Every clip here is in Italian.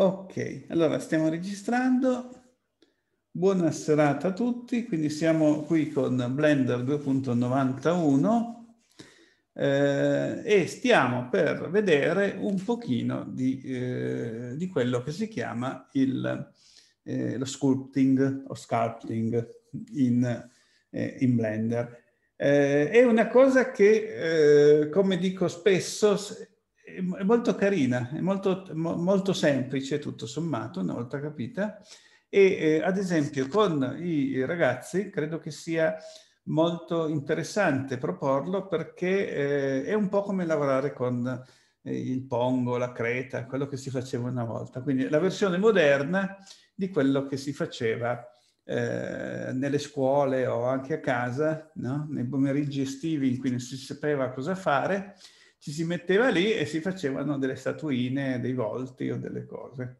Ok, allora stiamo registrando. Buona serata a tutti, quindi siamo qui con Blender 2.91 eh, e stiamo per vedere un pochino di, eh, di quello che si chiama il, eh, lo sculpting o sculpting in, eh, in Blender. Eh, è una cosa che, eh, come dico spesso, è molto carina, è molto, molto semplice tutto sommato, una volta capita. E eh, ad esempio con i ragazzi credo che sia molto interessante proporlo perché eh, è un po' come lavorare con eh, il pongo, la creta, quello che si faceva una volta. Quindi la versione moderna di quello che si faceva eh, nelle scuole o anche a casa, no? nei pomeriggi estivi in cui non si sapeva cosa fare ci si metteva lì e si facevano delle statuine, dei volti o delle cose.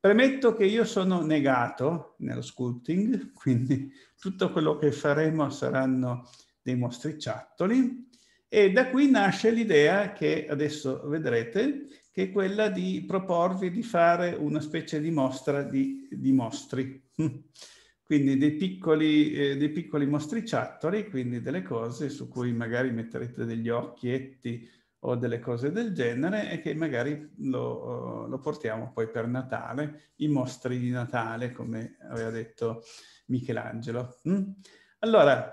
Premetto che io sono negato nello sculpting, quindi tutto quello che faremo saranno dei mostriciattoli e da qui nasce l'idea che adesso vedrete, che è quella di proporvi di fare una specie di mostra di, di mostri. quindi dei piccoli, eh, dei piccoli mostriciattoli, quindi delle cose su cui magari metterete degli occhietti o delle cose del genere e che magari lo, eh, lo portiamo poi per Natale, i mostri di Natale, come aveva detto Michelangelo. Mm? Allora,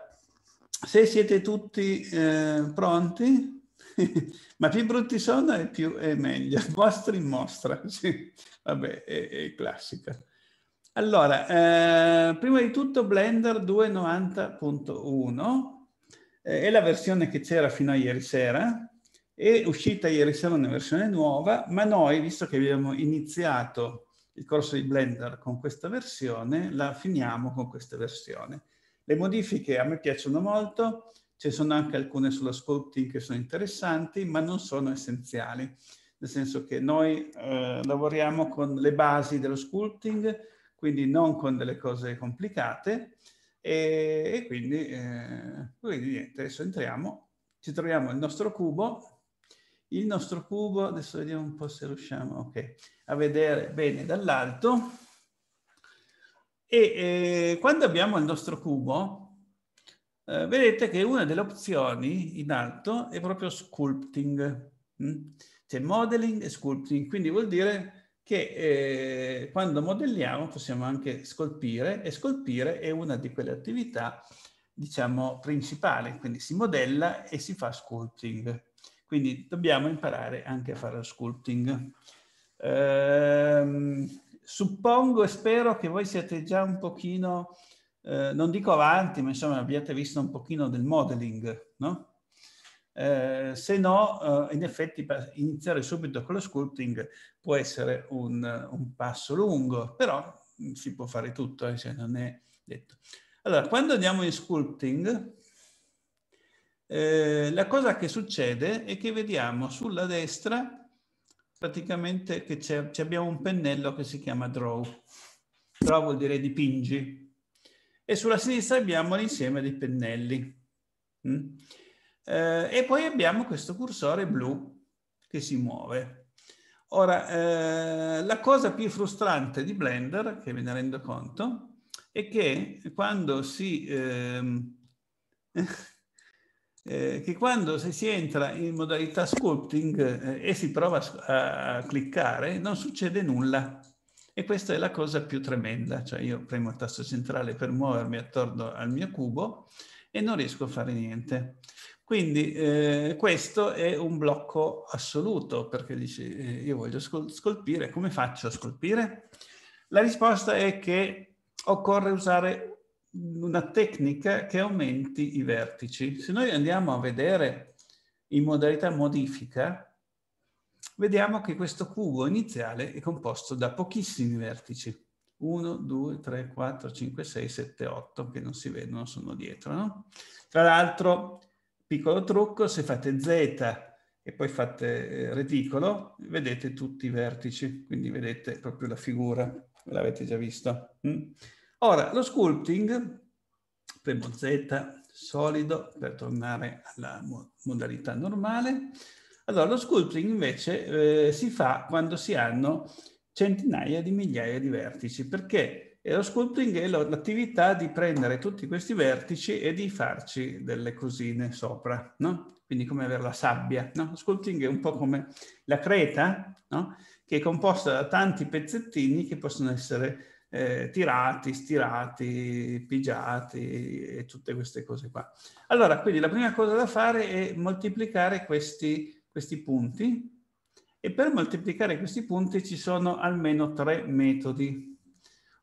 se siete tutti eh, pronti, ma più brutti sono e più è meglio. mostri in mostra, sì. Vabbè, è, è classica. Allora, eh, prima di tutto Blender 2.90.1 eh, è la versione che c'era fino a ieri sera è uscita ieri sera una versione nuova, ma noi, visto che abbiamo iniziato il corso di Blender con questa versione, la finiamo con questa versione. Le modifiche a me piacciono molto, ci sono anche alcune sullo sculpting che sono interessanti, ma non sono essenziali, nel senso che noi eh, lavoriamo con le basi dello sculpting, quindi non con delle cose complicate, e, e quindi, eh, quindi niente, adesso entriamo, ci troviamo il nostro cubo, il nostro cubo, adesso vediamo un po' se riusciamo okay, a vedere bene dall'alto. E eh, quando abbiamo il nostro cubo, eh, vedete che una delle opzioni in alto è proprio sculpting. Mm? C'è modeling e sculpting, quindi vuol dire che eh, quando modelliamo possiamo anche scolpire e scolpire è una di quelle attività, diciamo, principali. Quindi si modella e si fa sculpting. Quindi dobbiamo imparare anche a fare lo sculpting. Ehm, suppongo e spero che voi siate già un pochino, eh, non dico avanti, ma insomma abbiate visto un pochino del modeling, no? Eh, se no, eh, in effetti, iniziare subito con lo sculpting può essere un, un passo lungo, però mm, si può fare tutto, eh, se non è detto. Allora, quando andiamo in sculpting, eh, la cosa che succede è che vediamo sulla destra praticamente che c'è, c abbiamo un pennello che si chiama draw. Draw vuol dire dipingi. E sulla sinistra abbiamo l'insieme dei pennelli. Mm? Eh, e poi abbiamo questo cursore blu che si muove. Ora, eh, la cosa più frustrante di Blender, che me ne rendo conto, è che quando si... Ehm, eh, che quando si entra in modalità sculpting eh, e si prova a, a, cliccare non succede nulla. E questa è la cosa più tremenda, cioè io premo il tasto centrale per muovermi attorno al mio cubo e non riesco a fare niente. Quindi eh, questo è un blocco assoluto, perché dici eh, io voglio scolpire, come faccio a scolpire? La risposta è che occorre usare una tecnica che aumenti i vertici. Se noi andiamo a vedere in modalità modifica, vediamo che questo cubo iniziale è composto da pochissimi vertici. 1, 2, 3, 4, 5, 6, 7, 8, che non si vedono, sono dietro. No? Tra l'altro, piccolo trucco, se fate Z e poi fate eh, reticolo, vedete tutti i vertici, quindi vedete proprio la figura, l'avete già visto. Mm? Ora, lo sculpting, premo Z, solido, per tornare alla mo modalità normale. Allora, lo sculpting invece eh, si fa quando si hanno centinaia di migliaia di vertici, perché eh, lo sculpting è l'attività di prendere tutti questi vertici e di farci delle cosine sopra, no? Quindi come avere la sabbia, no? Lo sculpting è un po' come la creta, no? Che è composta da tanti pezzettini che possono essere eh, tirati, stirati, pigiati e tutte queste cose qua. Allora, quindi la prima cosa da fare è moltiplicare questi, questi punti e per moltiplicare questi punti ci sono almeno tre metodi.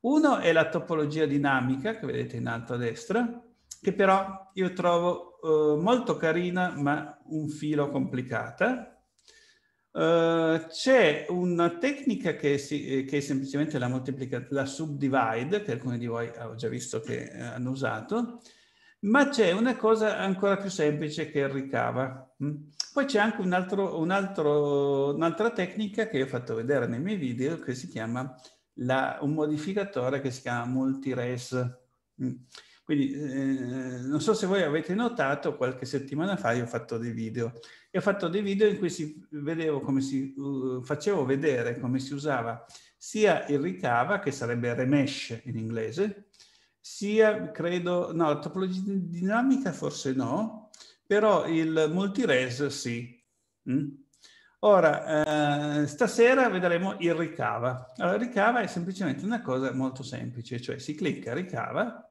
Uno è la topologia dinamica, che vedete in alto a destra, che però io trovo eh, molto carina ma un filo complicata, eh, c'è una tecnica che, si, eh, che è semplicemente la, moltiplica- la subdivide, che alcuni di voi ho già visto che eh, hanno usato, ma c'è una cosa ancora più semplice che ricava. Mm. Poi c'è anche un altro, un altro, un'altra tecnica che ho fatto vedere nei miei video, che si chiama la, un modificatore che si chiama multires. Mm. Quindi eh, non so se voi avete notato, qualche settimana fa io ho fatto dei video e ho fatto dei video in cui si vedevo come si, uh, facevo vedere come si usava sia il ricava, che sarebbe remesh in inglese, sia, credo, no, la topologia dinamica forse no, però il multires sì. Mm? Ora, eh, stasera vedremo il ricava. Allora, il ricava è semplicemente una cosa molto semplice, cioè si clicca ricava,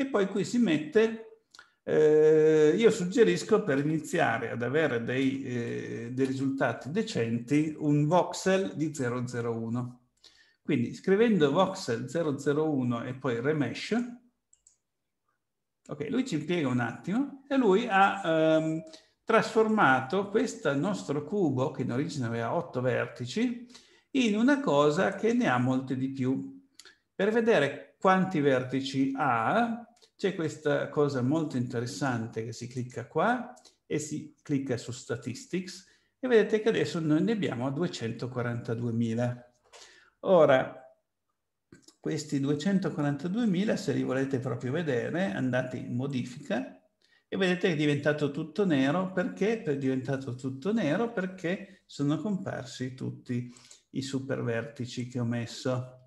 e poi qui si mette, eh, io suggerisco per iniziare ad avere dei, eh, dei risultati decenti un voxel di 001. Quindi scrivendo voxel 001 e poi remesh, ok, lui ci impiega un attimo e lui ha ehm, trasformato questo nostro cubo, che in origine aveva 8 vertici, in una cosa che ne ha molte di più. Per vedere quanti vertici ha, c'è questa cosa molto interessante che si clicca qua e si clicca su Statistics e vedete che adesso noi ne abbiamo 242.000. Ora, questi 242.000, se li volete proprio vedere, andate in modifica e vedete che è diventato tutto nero. Perché è diventato tutto nero? Perché sono comparsi tutti i supervertici che ho messo.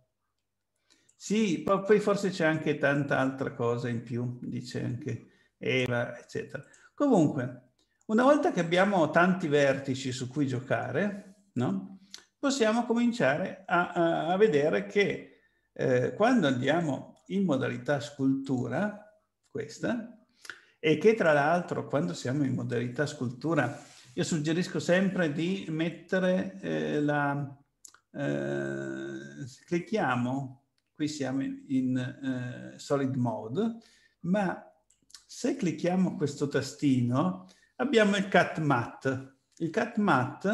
Sì, poi forse c'è anche tanta altra cosa in più, dice anche Eva, eccetera. Comunque, una volta che abbiamo tanti vertici su cui giocare, no? possiamo cominciare a, a, a vedere che eh, quando andiamo in modalità scultura, questa, e che tra l'altro quando siamo in modalità scultura, io suggerisco sempre di mettere eh, la... Eh, clicchiamo qui siamo in, in eh, solid mode, ma se clicchiamo questo tastino abbiamo il cat mat. Il cat mat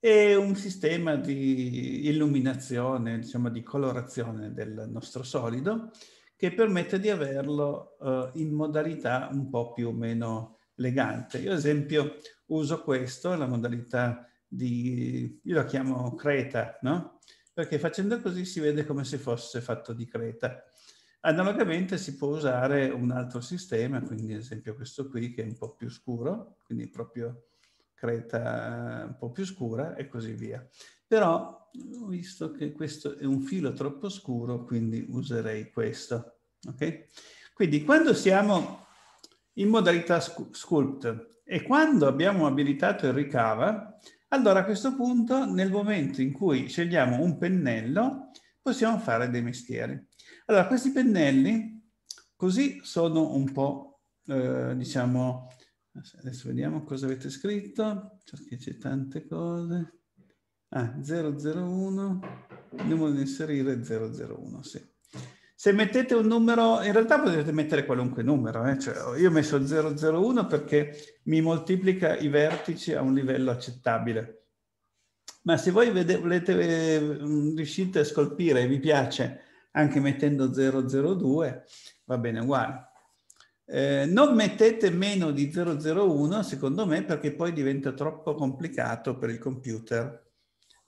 è un sistema di illuminazione, diciamo di colorazione del nostro solido che permette di averlo eh, in modalità un po' più o meno elegante. Io ad esempio uso questo, la modalità di, io la chiamo creta, no? perché facendo così si vede come se fosse fatto di creta. Analogamente si può usare un altro sistema, quindi ad esempio questo qui che è un po' più scuro, quindi proprio creta eh, un po' più scura e così via. Però ho visto che questo è un filo troppo scuro, quindi userei questo. Okay? Quindi quando siamo in modalità sculpt e quando abbiamo abilitato il ricava, allora a questo punto, nel momento in cui scegliamo un pennello, possiamo fare dei mestieri. Allora, questi pennelli così sono un po', eh, diciamo, adesso vediamo cosa avete scritto, perché c'è tante cose. Ah, 001, andiamo ad inserire 001, sì se mettete un numero, in realtà potete mettere qualunque numero, eh? cioè, io ho messo 001 perché mi moltiplica i vertici a un livello accettabile. Ma se voi vede, volete, ehm, riuscite a scolpire e vi piace anche mettendo 002, va bene uguale. Eh, non mettete meno di 001, secondo me, perché poi diventa troppo complicato per il computer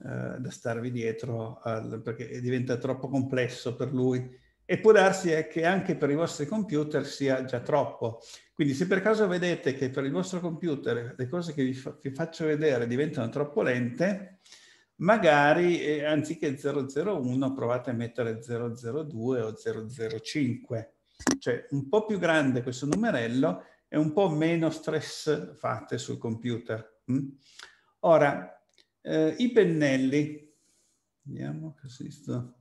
eh, da starvi dietro, al, perché diventa troppo complesso per lui e può darsi è eh, che anche per i vostri computer sia già troppo. Quindi se per caso vedete che per il vostro computer le cose che vi, fa, vi faccio vedere diventano troppo lente, magari eh, anziché 001 provate a mettere 002 o 005. Cioè un po' più grande questo numerello e un po' meno stress fate sul computer. Mm? Ora, eh, i pennelli. Vediamo che esistono.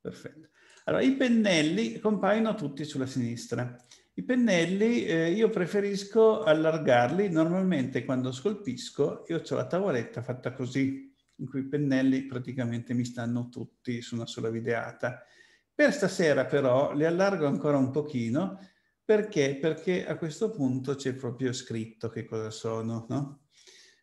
Perfetto. Allora, i pennelli compaiono tutti sulla sinistra. I pennelli eh, io preferisco allargarli, normalmente quando scolpisco io ho la tavoletta fatta così, in cui i pennelli praticamente mi stanno tutti su una sola videata. Per stasera però li allargo ancora un pochino, perché? Perché a questo punto c'è proprio scritto che cosa sono, no?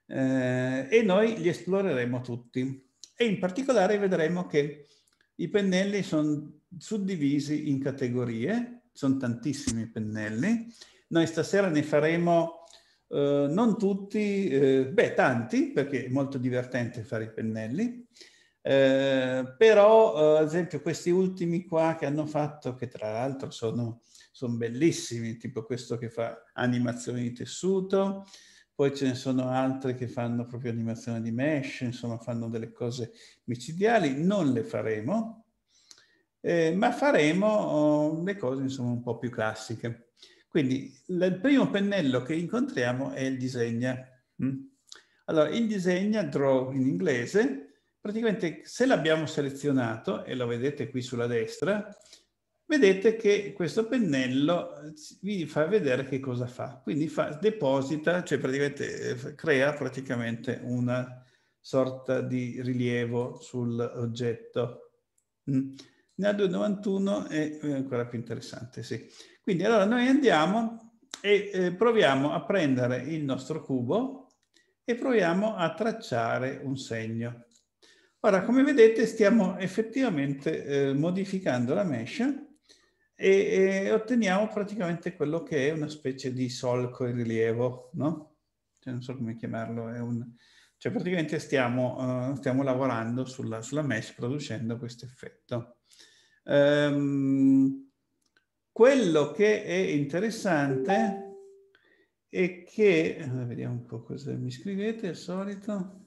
Eh, e noi li esploreremo tutti. E in particolare vedremo che i pennelli sono suddivisi in categorie, sono tantissimi pennelli. Noi stasera ne faremo eh, non tutti, eh, beh tanti, perché è molto divertente fare i pennelli, eh, però eh, ad esempio questi ultimi qua che hanno fatto, che tra l'altro sono, sono bellissimi, tipo questo che fa animazioni di tessuto, poi ce ne sono altri che fanno proprio animazione di mesh, insomma fanno delle cose micidiali, non le faremo, eh, ma faremo oh, le cose insomma un po' più classiche. Quindi il primo pennello che incontriamo è il disegna. Mm? Allora, il disegna, draw in inglese, praticamente se l'abbiamo selezionato, e lo vedete qui sulla destra, vedete che questo pennello eh, vi fa vedere che cosa fa. Quindi fa, deposita, cioè praticamente eh, crea praticamente una sorta di rilievo sull'oggetto. Mm? nella 291 è ancora più interessante, sì. Quindi allora noi andiamo e eh, proviamo a prendere il nostro cubo e proviamo a tracciare un segno. Ora, come vedete, stiamo effettivamente eh, modificando la mesh e, e, otteniamo praticamente quello che è una specie di solco in rilievo, no? Cioè, non so come chiamarlo, è un... Cioè praticamente stiamo, uh, stiamo lavorando sulla, sulla mesh producendo questo effetto. Ehm, quello che è interessante è che, eh, vediamo un po' cosa mi scrivete, al solito,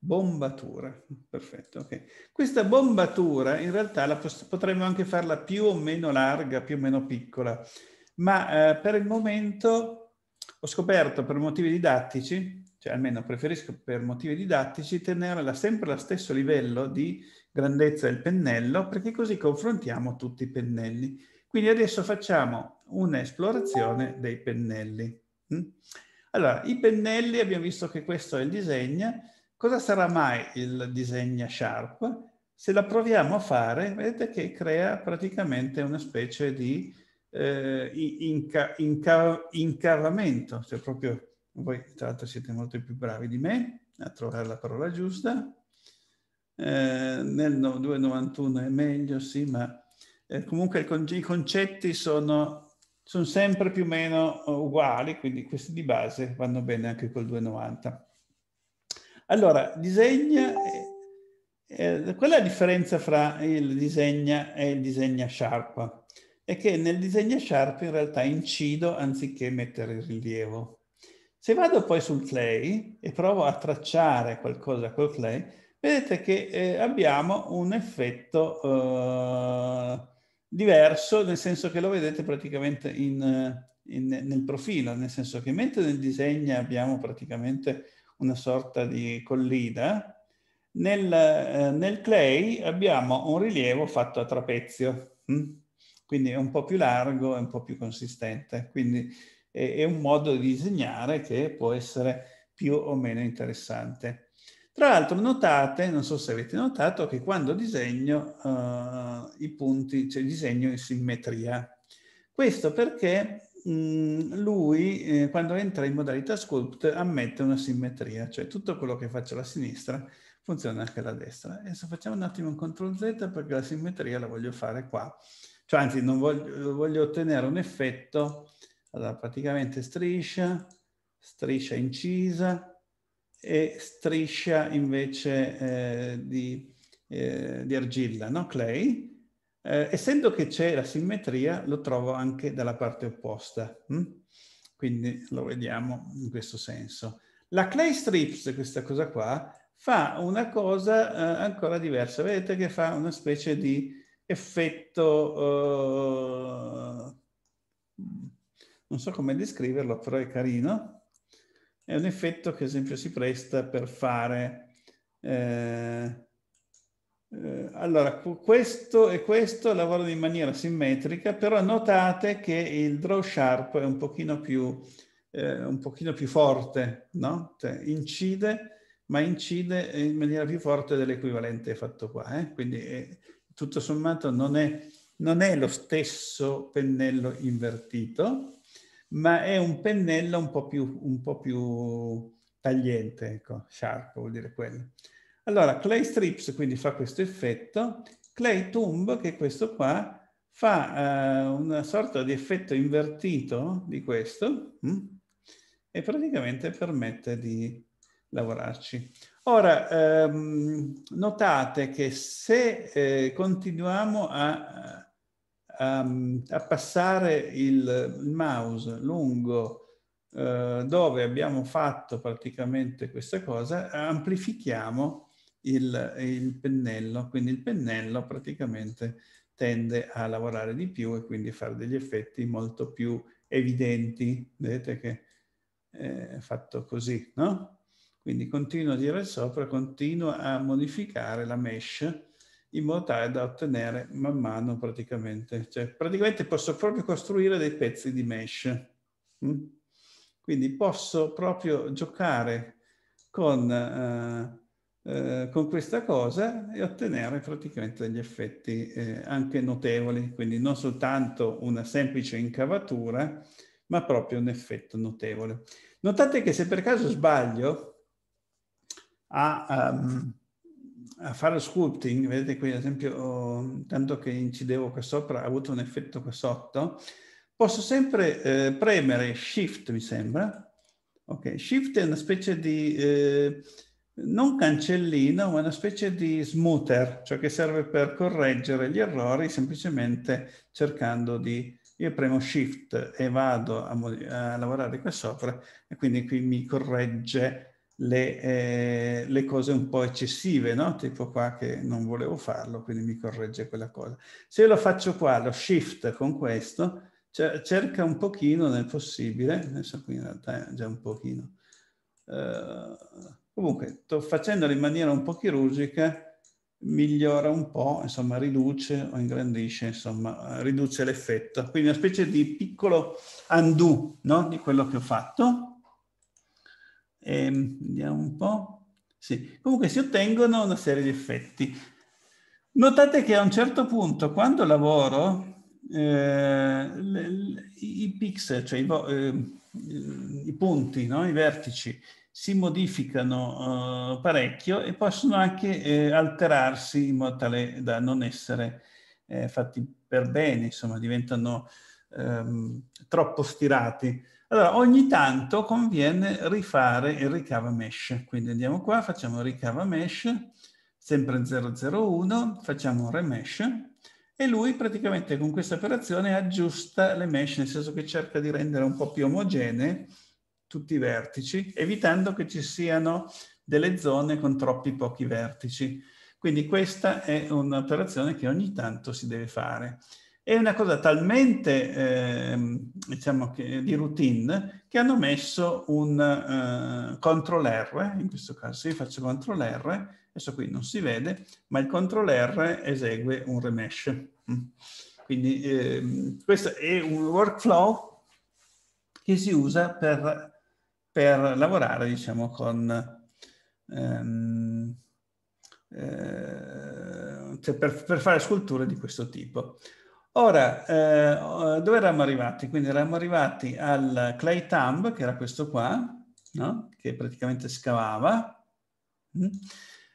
bombatura, perfetto, ok. Questa bombatura in realtà la potremmo anche farla più o meno larga, più o meno piccola, ma eh, per il momento ho scoperto per motivi didattici cioè almeno preferisco per motivi didattici, tenere sempre lo stesso livello di grandezza del pennello, perché così confrontiamo tutti i pennelli. Quindi adesso facciamo un'esplorazione dei pennelli. Mm? Allora, i pennelli, abbiamo visto che questo è il disegno. Cosa sarà mai il disegno Sharp? Se la proviamo a fare, vedete che crea praticamente una specie di eh, inca inca incavamento, cioè proprio voi tra l'altro siete molto più bravi di me a trovare la parola giusta. Eh, nel 291 è meglio, sì, ma eh, comunque i concetti sono, sono, sempre più o meno eh, uguali, quindi questi di base vanno bene anche col 290. Allora, disegna, eh, eh, qual è la differenza fra il disegna e il disegna sharp? È che nel disegna sharp in realtà incido anziché mettere in rilievo se vado poi sul clay e provo a tracciare qualcosa col clay, vedete che eh, abbiamo un effetto eh, diverso, nel senso che lo vedete praticamente in, in, nel profilo, nel senso che mentre nel disegno abbiamo praticamente una sorta di collina, nel, eh, nel clay abbiamo un rilievo fatto a trapezio, hm? quindi è un po' più largo e un po' più consistente. Quindi è un modo di disegnare che può essere più o meno interessante. Tra l'altro notate, non so se avete notato, che quando disegno eh, i punti, cioè disegno in simmetria. Questo perché mh, mm, lui, eh, quando entra in modalità sculpt, ammette una simmetria, cioè tutto quello che faccio alla sinistra funziona anche alla destra. Adesso facciamo un attimo un CTRL Z perché la simmetria la voglio fare qua. Cioè, anzi, voglio, voglio ottenere un effetto allora, praticamente striscia, striscia incisa e striscia invece eh, di, eh, di, argilla, no? clay. Eh, essendo che c'è la simmetria, lo trovo anche dalla parte opposta. Hm? Quindi lo vediamo in questo senso. La clay strips, questa cosa qua, fa una cosa eh, ancora diversa. Vedete che fa una specie di effetto eh, non so come descriverlo, però è carino. È un effetto che, ad esempio, si presta per fare... Eh, eh, allora, questo e questo lavorano in maniera simmetrica, però notate che il draw sharp è un pochino più, eh, un pochino più forte, no? Cioè, incide, ma incide in maniera più forte dell'equivalente fatto qua. Eh? Quindi, eh, tutto sommato, non è, non è lo stesso pennello invertito, ma è un pennello un po' più, un po più tagliente, ecco, sharp vuol dire quello. Allora, Clay Strips quindi fa questo effetto, Clay Tomb, che è questo qua, fa eh, una sorta di effetto invertito di questo mh? Mm, e praticamente permette di lavorarci. Ora, ehm, notate che se eh, continuiamo a um, a passare il mouse lungo uh, dove abbiamo fatto praticamente questa cosa, amplifichiamo il, il pennello, quindi il pennello praticamente tende a lavorare di più e quindi fare degli effetti molto più evidenti. Vedete che è fatto così, no? Quindi continuo a girare sopra, continuo a modificare la mesh in modo tale da ottenere man mano praticamente, cioè praticamente posso proprio costruire dei pezzi di mesh. Mm? Quindi posso proprio giocare con, eh, eh, con questa cosa e ottenere praticamente degli effetti eh, anche notevoli, quindi non soltanto una semplice incavatura, ma proprio un effetto notevole. Notate che se per caso sbaglio a... Um, ehm, a fare lo sculpting, vedete qui ad esempio, oh, tanto che incidevo qua sopra, ha avuto un effetto qua sotto, posso sempre eh, premere Shift, mi sembra. Ok, Shift è una specie di, eh, non cancellino, ma una specie di smoother, cioè che serve per correggere gli errori semplicemente cercando di... Io premo Shift e vado a, a lavorare qua sopra e quindi qui mi corregge le, eh, le, cose un po' eccessive, no? tipo qua che non volevo farlo, quindi mi corregge quella cosa. Se io lo faccio qua, lo shift con questo, cioè cerca un pochino nel possibile, adesso qui in realtà è già un pochino, eh, comunque sto facendolo in maniera un po' chirurgica, migliora un po', insomma riduce o ingrandisce, insomma riduce l'effetto. Quindi una specie di piccolo undo no? di quello che ho fatto e, ehm, vediamo un po'. Sì. Comunque si ottengono una serie di effetti. Notate che a un certo punto, quando lavoro, eh, le, le, i pixel, cioè i, eh, i punti, no? i vertici, si modificano eh, parecchio e possono anche eh, alterarsi in modo tale da non essere eh, fatti per bene, insomma, diventano ehm, troppo stirati. Allora, ogni tanto conviene rifare il ricava mesh. Quindi andiamo qua, facciamo ricava mesh, sempre 001, facciamo un remesh e lui praticamente con questa operazione aggiusta le mesh, nel senso che cerca di rendere un po' più omogenee tutti i vertici, evitando che ci siano delle zone con troppi pochi vertici. Quindi questa è un'operazione che ogni tanto si deve fare. È una cosa talmente, eh, diciamo, che, di routine che hanno messo un eh, CTRL R, in questo caso io faccio CTRL R, adesso qui non si vede, ma il CTRL R esegue un remesh. Mm. Quindi eh, questo è un workflow che si usa per, per lavorare, diciamo, con... Ehm, eh, cioè per, per, fare sculture di questo tipo. Ora, eh, dove eravamo arrivati? Quindi eravamo arrivati al clay thumb, che era questo qua, no? che praticamente scavava. Mm.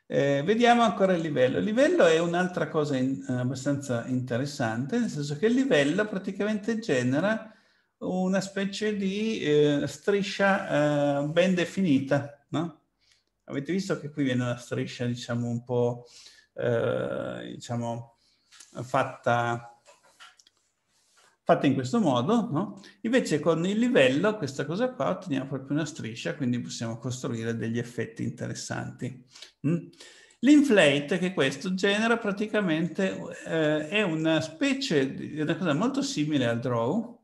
Eh, vediamo ancora il livello. Il livello è un'altra cosa in, eh, abbastanza interessante, nel senso che il livello praticamente genera una specie di eh, striscia eh, ben definita. No? Avete visto che qui viene una striscia, diciamo, un po' eh, diciamo, fatta fatta in questo modo, no? invece con il livello, questa cosa qua, otteniamo proprio una striscia, quindi possiamo costruire degli effetti interessanti. Mm? L'inflate, che questo genera praticamente, eh, è una specie, di una cosa molto simile al draw,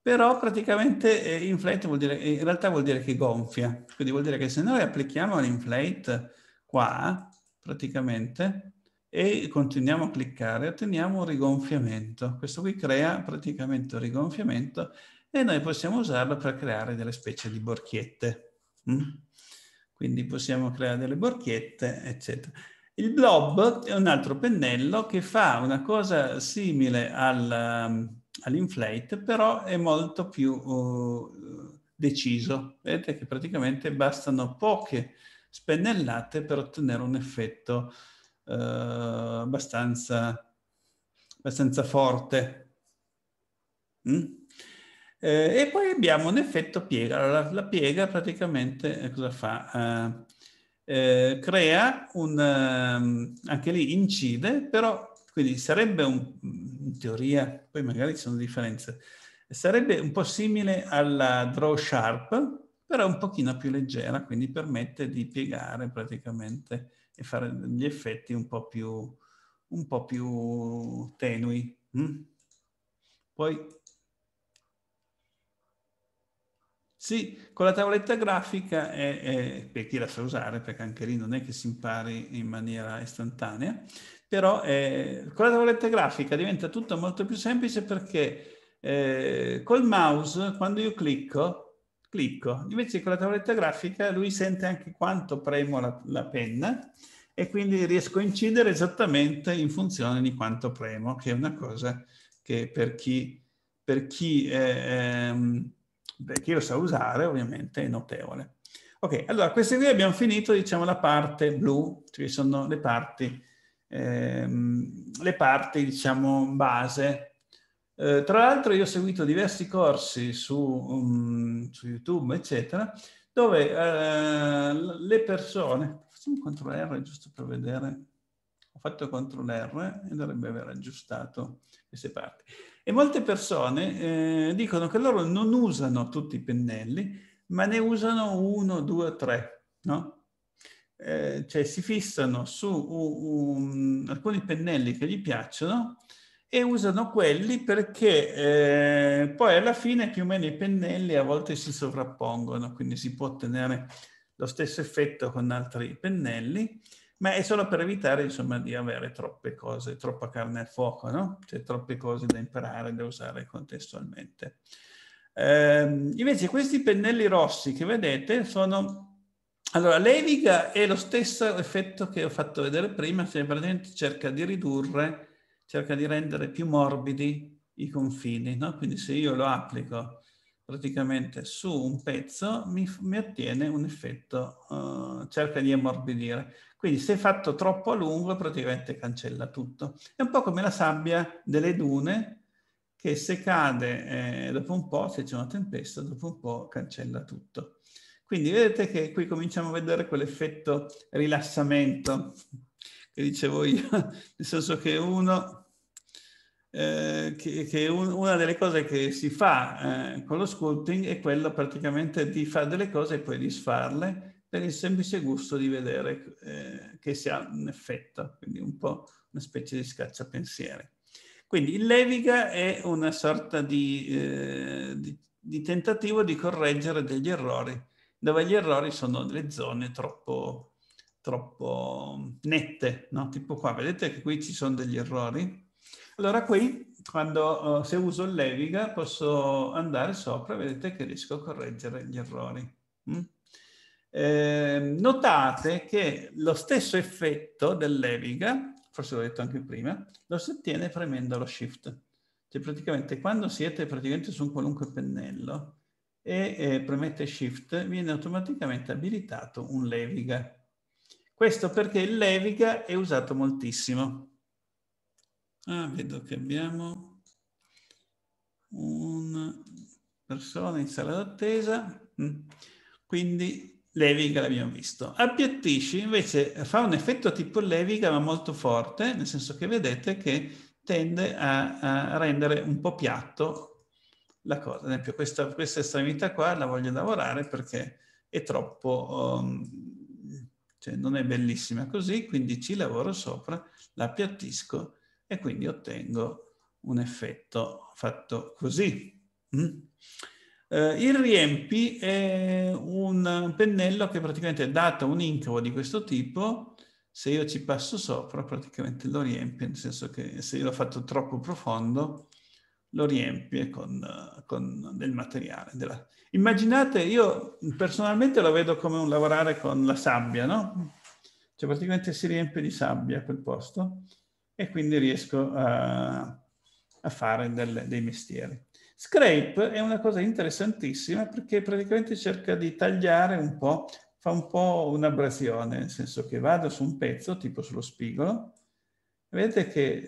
però praticamente eh, inflate vuol dire, in realtà vuol dire che gonfia, quindi vuol dire che se noi applichiamo l'inflate qua, praticamente, e continuiamo a cliccare, otteniamo un rigonfiamento. Questo qui crea praticamente un rigonfiamento e noi possiamo usarlo per creare delle specie di borchiette. Mm? Quindi possiamo creare delle borchiette, eccetera. Il blob è un altro pennello che fa una cosa simile al, mm, all'inflate, però è molto più uh, deciso. Vedete che praticamente bastano poche spennellate per ottenere un effetto eh, abbastanza, abbastanza, forte. Mm? Eh, e poi abbiamo un effetto piega. Allora, la, la piega praticamente eh, cosa fa? Eh, eh crea un... Ehm, anche lì incide, però quindi sarebbe un, in teoria, poi magari ci sono differenze, sarebbe un po' simile alla Draw Sharp, però un pochino più leggera, quindi permette di piegare praticamente e fare gli effetti un po' più, un po più tenui. Mm? Poi Sì, con la tavoletta grafica è, è, per chi la sa usare, perché anche lì non è che si impari in maniera istantanea, però è, con la tavoletta grafica diventa tutto molto più semplice perché eh, col mouse, quando io clicco, clicco. Invece con la tavoletta grafica lui sente anche quanto premo la, la penna e quindi riesco a incidere esattamente in funzione di quanto premo, che è una cosa che per chi, per chi, eh, per chi lo sa usare ovviamente è notevole. Ok, allora queste qui abbiamo finito, diciamo, la parte blu, cioè sono le parti, ehm, le parti, diciamo, base eh, tra l'altro io ho seguito diversi corsi su, um, su YouTube, eccetera, dove eh, le persone, facciamo CTRL R giusto per vedere, ho fatto CTRL R e dovrebbe aver aggiustato queste parti. E molte persone eh, dicono che loro non usano tutti i pennelli, ma ne usano uno, due, tre, no? Eh, cioè si fissano su um, alcuni pennelli che gli piacciono e usano quelli perché eh, poi alla fine più o meno i pennelli a volte si sovrappongono, quindi si può ottenere lo stesso effetto con altri pennelli, ma è solo per evitare insomma di avere troppe cose, troppa carne al fuoco, no? C'è cioè, troppe cose da imparare, da usare contestualmente. Ehm, invece questi pennelli rossi che vedete sono... Allora, l'eviga è lo stesso effetto che ho fatto vedere prima, cioè praticamente cerca di ridurre cerca di rendere più morbidi i confini, no? quindi se io lo applico praticamente su un pezzo mi, mi ottiene un effetto, uh, cerca di ammorbidire. Quindi se fatto troppo a lungo praticamente cancella tutto. È un po' come la sabbia delle dune che se cade eh, dopo un po', se c'è una tempesta, dopo un po' cancella tutto. Quindi vedete che qui cominciamo a vedere quell'effetto rilassamento che dicevo io, nel senso che uno... Eh, che, che un, una delle cose che si fa eh, con lo sculpting è quella praticamente di fare delle cose e poi disfarle per il semplice gusto di vedere eh, che si ha un effetto, quindi un po' una specie di scacciapensieri. Quindi il leviga è una sorta di, eh, di, di, tentativo di correggere degli errori, dove gli errori sono delle zone troppo troppo nette, no? tipo qua, vedete che qui ci sono degli errori? Allora qui, quando, uh, se uso il leviga, posso andare sopra, vedete che riesco a correggere gli errori. Mm? Eh, notate che lo stesso effetto del leviga, forse l'ho detto anche prima, lo si ottiene premendo lo shift. Cioè praticamente quando siete praticamente su un qualunque pennello e eh, premete shift viene automaticamente abilitato un leviga. Questo perché il leviga è usato moltissimo. Ah, vedo che abbiamo una persona in sala d'attesa, mm. quindi leviga l'abbiamo visto. Appiattisci invece fa un effetto tipo leviga ma molto forte, nel senso che vedete che tende a, a rendere un po' piatto la cosa. Ad esempio questa, questa estremità qua la voglio lavorare perché è troppo... Um, cioè non è bellissima così, quindi ci lavoro sopra, l'appiattisco e quindi ottengo un effetto fatto così. Mm. Eh, il riempi è un pennello che praticamente data un incavo di questo tipo, se io ci passo sopra praticamente lo riempie, nel senso che se io l'ho fatto troppo profondo lo riempie con, con del materiale. Della... Immaginate, io personalmente lo vedo come un lavorare con la sabbia, no? Cioè praticamente si riempie di sabbia quel posto e quindi riesco a, a fare del, dei mestieri. Scrape è una cosa interessantissima perché praticamente cerca di tagliare un po', fa un po' un'abrasione, nel senso che vado su un pezzo, tipo sullo spigolo, vedete che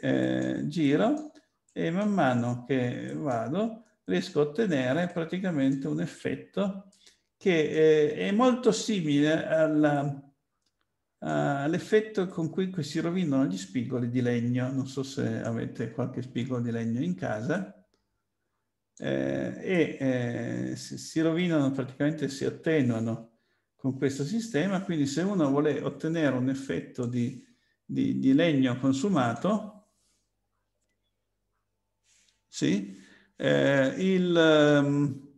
eh, giro e man mano che vado riesco a ottenere praticamente un effetto che eh, è molto simile eh, all'effetto con cui si rovinano gli spigoli di legno. Non so se avete qualche spigolo di legno in casa. Eh, e eh, si rovinano, praticamente si attenuano con questo sistema. Quindi se uno vuole ottenere un effetto di, di, di legno consumato, sì? Eh, il, um,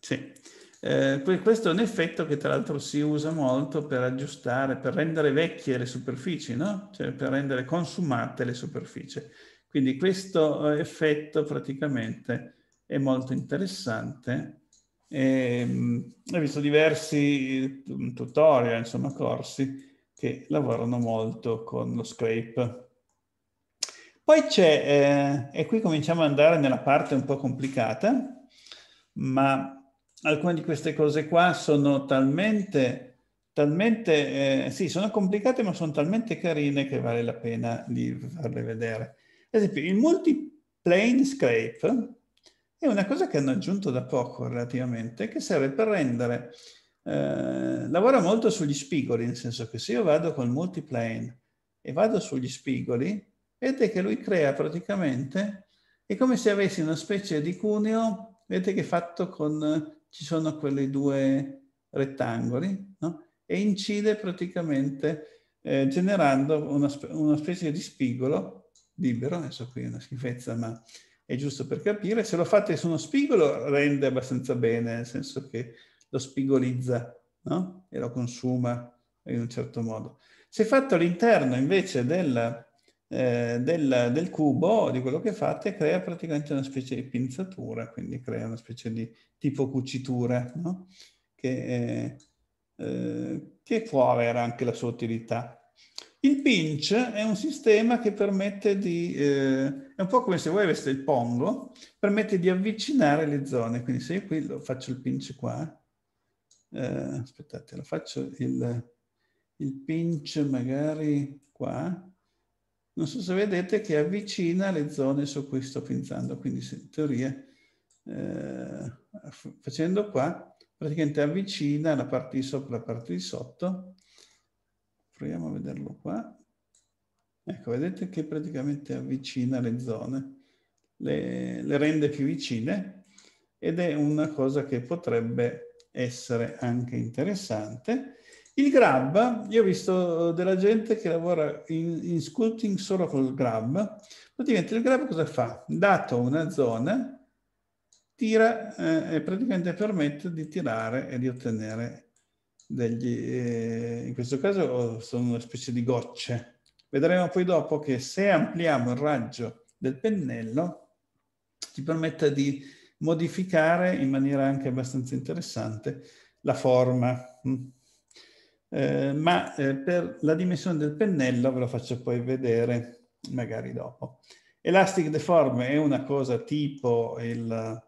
sì. Eh, questo è un effetto che tra l'altro si usa molto per aggiustare, per rendere vecchie le superfici, no? cioè per rendere consumate le superfici. Quindi questo eh, effetto praticamente è molto interessante. E, ehm, ho visto diversi eh, tutorial, insomma corsi, che lavorano molto con lo scrape poi c'è, eh, e qui cominciamo ad andare nella parte un po' complicata, ma alcune di queste cose qua sono talmente, talmente eh, sì, sono complicate, ma sono talmente carine che vale la pena di farle vedere. Ad esempio, il multiplane scrape è una cosa che hanno aggiunto da poco relativamente, che serve per rendere, eh, lavora molto sugli spigoli, nel senso che se io vado col multiplane e vado sugli spigoli, Vedete che lui crea praticamente, è come se avessi una specie di cuneo, vedete che fatto con, ci sono quei due rettangoli, no? e incide praticamente eh, generando una, una specie di spigolo libero, adesso qui è una schifezza ma è giusto per capire, se lo fate su uno spigolo rende abbastanza bene, nel senso che lo spigolizza no? e lo consuma in un certo modo. Se fatto all'interno invece della, eh, del, del, cubo, di quello che fate, crea praticamente una specie di pinzatura, quindi crea una specie di tipo cucitura, no? che, eh, eh, che può avere anche la sua utilità. Il pinch è un sistema che permette di, eh, è un po' come se voi aveste il pongo, permette di avvicinare le zone. Quindi se io qui lo faccio il pinch qua, eh, aspettate, lo faccio il, il pinch magari qua, non so se vedete che avvicina le zone su cui sto pensando, quindi in teoria eh, facendo qua praticamente avvicina la parte di sopra e la parte di sotto, proviamo a vederlo qua, ecco vedete che praticamente avvicina le zone, le, le rende più vicine ed è una cosa che potrebbe essere anche interessante il grab, io ho visto eh, della gente che lavora in, in sculpting solo col grab, praticamente il grab cosa fa? Dato una zona, tira eh, e praticamente permette di tirare e di ottenere degli, eh, in questo caso oh, sono una specie di gocce. Vedremo poi dopo che se ampliamo il raggio del pennello ci permette di modificare in maniera anche abbastanza interessante la forma. Mm. Eh, ma eh, per la dimensione del pennello ve lo faccio poi vedere magari dopo. Elastic Deform è una cosa tipo il,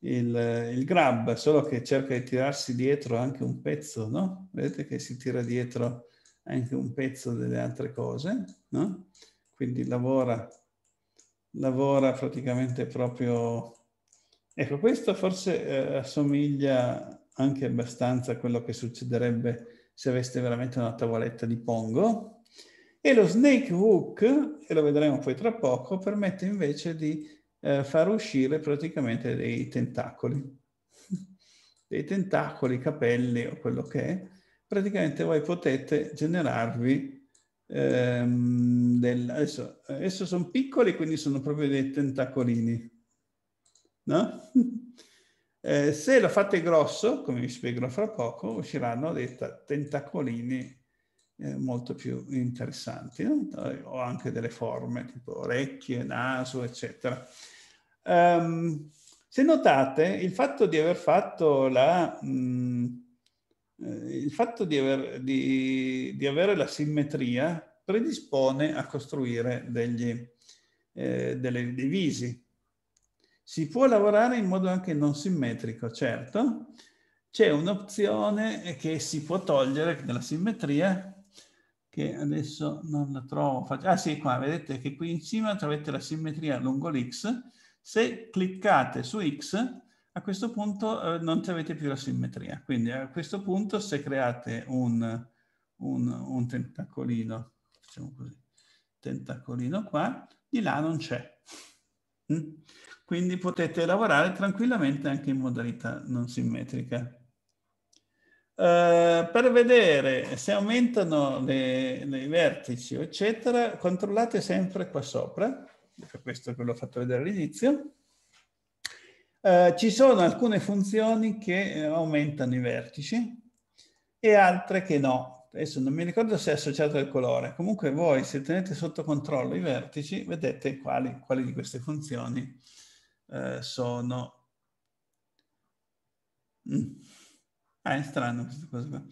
il, il, grab, solo che cerca di tirarsi dietro anche un pezzo, no? Vedete che si tira dietro anche un pezzo delle altre cose, no? Quindi lavora, lavora praticamente proprio... Ecco, questo forse eh, assomiglia anche abbastanza a quello che succederebbe se aveste veramente una tavoletta di pongo. E lo snake hook, e lo vedremo poi tra poco, permette invece di eh, far uscire praticamente dei tentacoli. dei tentacoli, capelli o quello che è. Praticamente voi potete generarvi ehm, del... Adesso, adesso sono piccoli, quindi sono proprio dei tentacolini. No? Eh, se lo fate grosso, come vi spiegherò fra poco, usciranno dei tentacolini eh, molto più interessanti, no? o anche delle forme, tipo orecchie, naso, eccetera. Um, se notate, il fatto di aver fatto la... Mh, mm, eh, il fatto di, aver, di, di, avere la simmetria predispone a costruire degli, eh, delle, dei visi. Si può lavorare in modo anche non simmetrico, certo. C'è un'opzione che si può togliere dalla simmetria, che adesso non la trovo. Ah sì, qua vedete che qui in cima trovate la simmetria lungo l'X. Se cliccate su X, a questo punto eh, non avete più la simmetria. Quindi a questo punto se create un, un, un tentacolino, facciamo così, tentacolino qua, di là non c'è. Mm? quindi potete lavorare tranquillamente anche in modalità non simmetrica. Uh, per vedere se aumentano i vertici, eccetera, controllate sempre qua sopra, per questo ve l'ho fatto vedere all'inizio. Uh, ci sono alcune funzioni che eh, aumentano i vertici e altre che no. Adesso non mi ricordo se è associato al colore. Comunque voi, se tenete sotto controllo i vertici, vedete quali, quali di queste funzioni eh, sono... Mm. Ah, è strano questa cosa qua.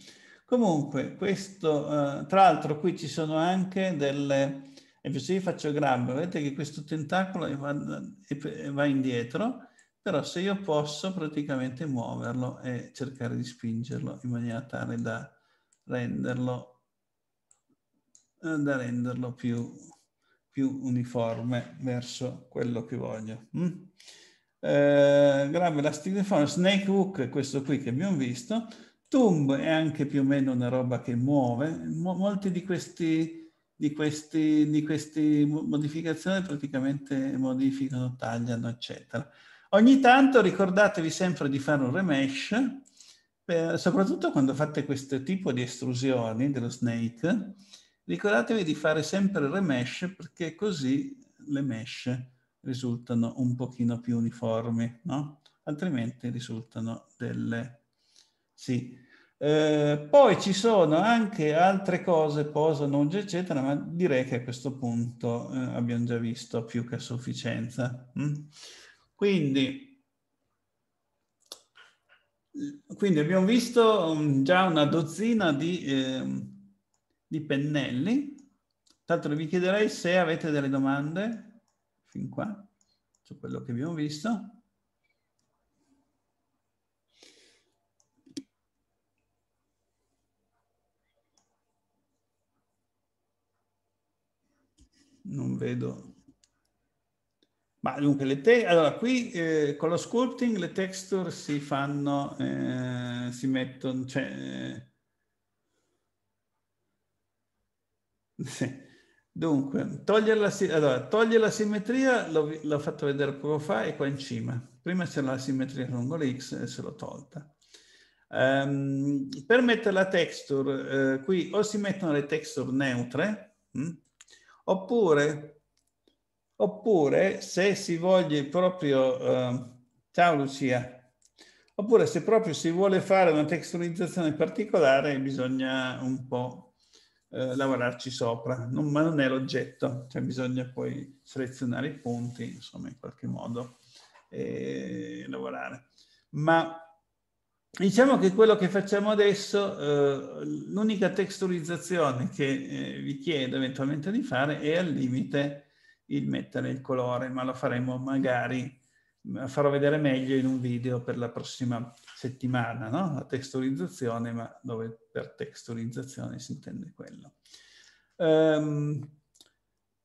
Comunque, questo, eh, tra l'altro qui ci sono anche delle... E se io faccio grab, vedete che questo tentacolo va, va indietro, però se io posso praticamente muoverlo e cercare di spingerlo in maniera tale da renderlo, eh, da renderlo più più uniforme verso quello che voglio. Mm? Eh, grave elastic deform, snake hook, è questo qui che abbiamo visto, tomb è anche più o meno una roba che muove, Mo molti di questi di queste, di queste modificazioni praticamente modificano, tagliano, eccetera. Ogni tanto ricordatevi sempre di fare un remesh, per, eh, soprattutto quando fate questo tipo di estrusioni dello snake, Ricordatevi di fare sempre remesh perché così le mesh risultano un pochino più uniformi, no? Altrimenti risultano delle... Sì. Eh, poi ci sono anche altre cose, posa, non eccetera, ma direi che a questo punto eh, abbiamo già visto più che a sufficienza. Mm? Quindi... Quindi abbiamo visto mm, già una dozzina di eh, di pennelli. Tanto vi chiederei se avete delle domande, fin qua, su quello che abbiamo visto. non vedo. Ma dunque, le te allora qui eh, con lo sculpting le texture si fanno, eh, si mettono, cioè, eh, Sì. Dunque, togliere la, allora, togliere la simmetria, l'ho fatto vedere poco fa, è qua in cima. Prima c'era la simmetria lungo l'X e se l'ho tolta. Um, per mettere la texture, eh, qui o si mettono le texture neutre, mh? Hm, oppure, oppure se si voglia proprio... Eh, ciao Lucia! Oppure se proprio si vuole fare una texturizzazione particolare bisogna un po' eh, lavorarci sopra, non, ma non è l'oggetto, cioè bisogna poi selezionare i punti, insomma, in qualche modo, e lavorare. Ma diciamo che quello che facciamo adesso, eh, l'unica texturizzazione che eh, vi chiedo eventualmente di fare è al limite il mettere il colore, ma lo faremo magari farò vedere meglio in un video per la prossima settimana, no? la testurizzazione, ma dove per testurizzazione si intende quello. Um,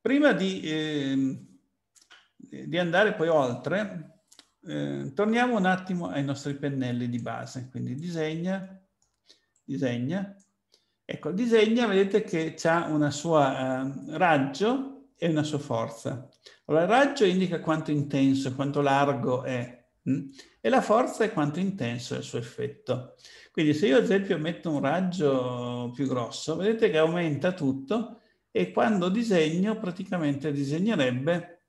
prima di, eh, di, andare poi oltre, eh, torniamo un attimo ai nostri pennelli di base, quindi disegna, disegna. Ecco, disegna, vedete che ha una sua eh, raggio e una sua forza. Allora, il raggio indica quanto intenso, e quanto largo è, mm? e la forza è quanto intenso è il suo effetto. Quindi se io ad esempio metto un raggio più grosso, vedete che aumenta tutto e quando disegno praticamente disegnerebbe,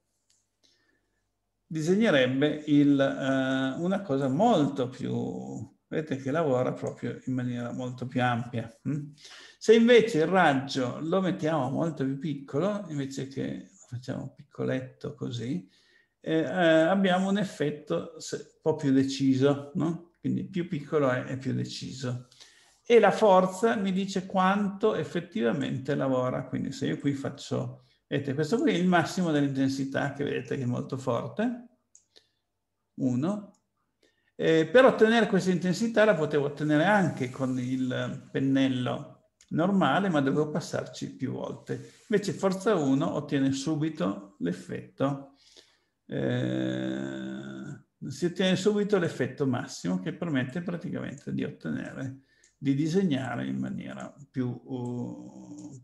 disegnerebbe il, eh, una cosa molto più... Vedete che lavora proprio in maniera molto più ampia. Mm? Se invece il raggio lo mettiamo molto più piccolo, invece che facciamo un piccoletto così, eh, eh, abbiamo un effetto un po' più deciso, no? quindi più piccolo è, è più deciso. E la forza mi dice quanto effettivamente lavora, quindi se io qui faccio, vedete questo qui è il massimo dell'intensità che vedete che è molto forte, 1, eh, per ottenere questa intensità la potevo ottenere anche con il pennello normale, ma dovevo passarci più volte. Invece forza 1 ottiene subito l'effetto. Eh, si ottiene subito l'effetto massimo che permette praticamente di ottenere, di disegnare in maniera più, uh,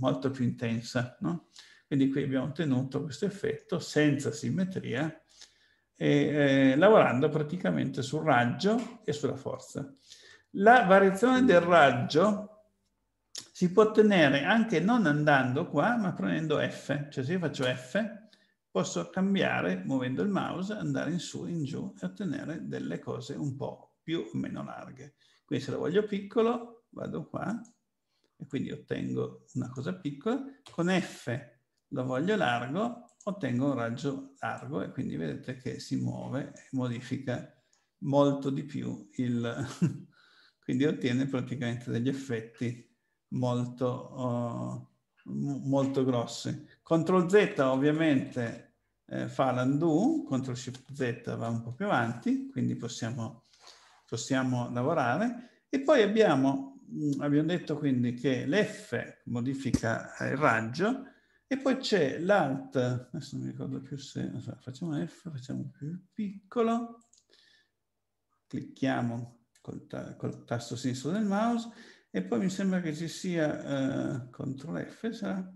molto più intensa. No? Quindi qui abbiamo ottenuto questo effetto senza simmetria, e, eh, lavorando praticamente sul raggio e sulla forza. La variazione del raggio si può ottenere anche non andando qua, ma premendo F. Cioè se io faccio F, posso cambiare, muovendo il mouse, andare in su, e in giù e ottenere delle cose un po' più o meno larghe. Quindi se lo voglio piccolo, vado qua e quindi ottengo una cosa piccola. Con F lo voglio largo, ottengo un raggio largo e quindi vedete che si muove e modifica molto di più il... quindi ottiene praticamente degli effetti molto, uh, molto grossi. Ctrl Z ovviamente eh, fa l'undo, Ctrl Shift Z va un po' più avanti, quindi possiamo, possiamo lavorare. E poi abbiamo, mm, abbiamo detto quindi che l'F modifica eh, il raggio e poi c'è l'Alt, adesso non mi ricordo più se, facciamo F, facciamo più piccolo, clicchiamo col, col tasto sinistro del mouse e poi mi sembra che ci sia uh, eh, CTRL F, sarà?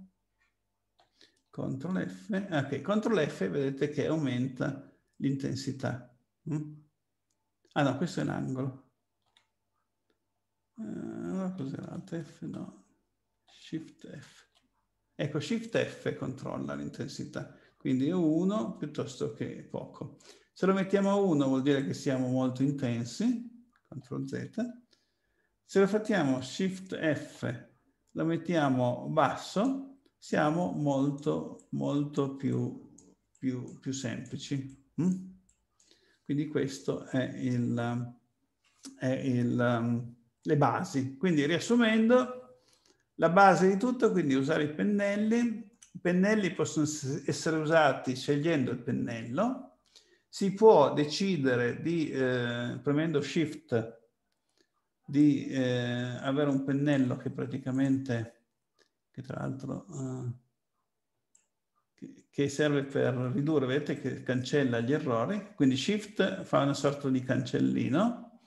CTRL F, ah, ok, CTRL F vedete che aumenta l'intensità. Mm? Ah no, questo è un angolo. Uh, allora cos'era? F no, Shift F. Ecco, Shift F controlla l'intensità, quindi è 1 piuttosto che poco. Se lo mettiamo a 1 vuol dire che siamo molto intensi, CTRL Z, se lo facciamo Shift F, lo mettiamo basso, siamo molto, molto più, più, più semplici. Mm? Quindi questo è, il, è il, mm, le basi. Quindi riassumendo, la base di tutto, quindi usare i pennelli. I pennelli possono essere usati scegliendo il pennello. Si può decidere di, eh, premendo Shift, di eh, avere un pennello che praticamente, che tra l'altro, eh, che, che serve per ridurre, vedete che cancella gli errori, quindi Shift fa una sorta di cancellino,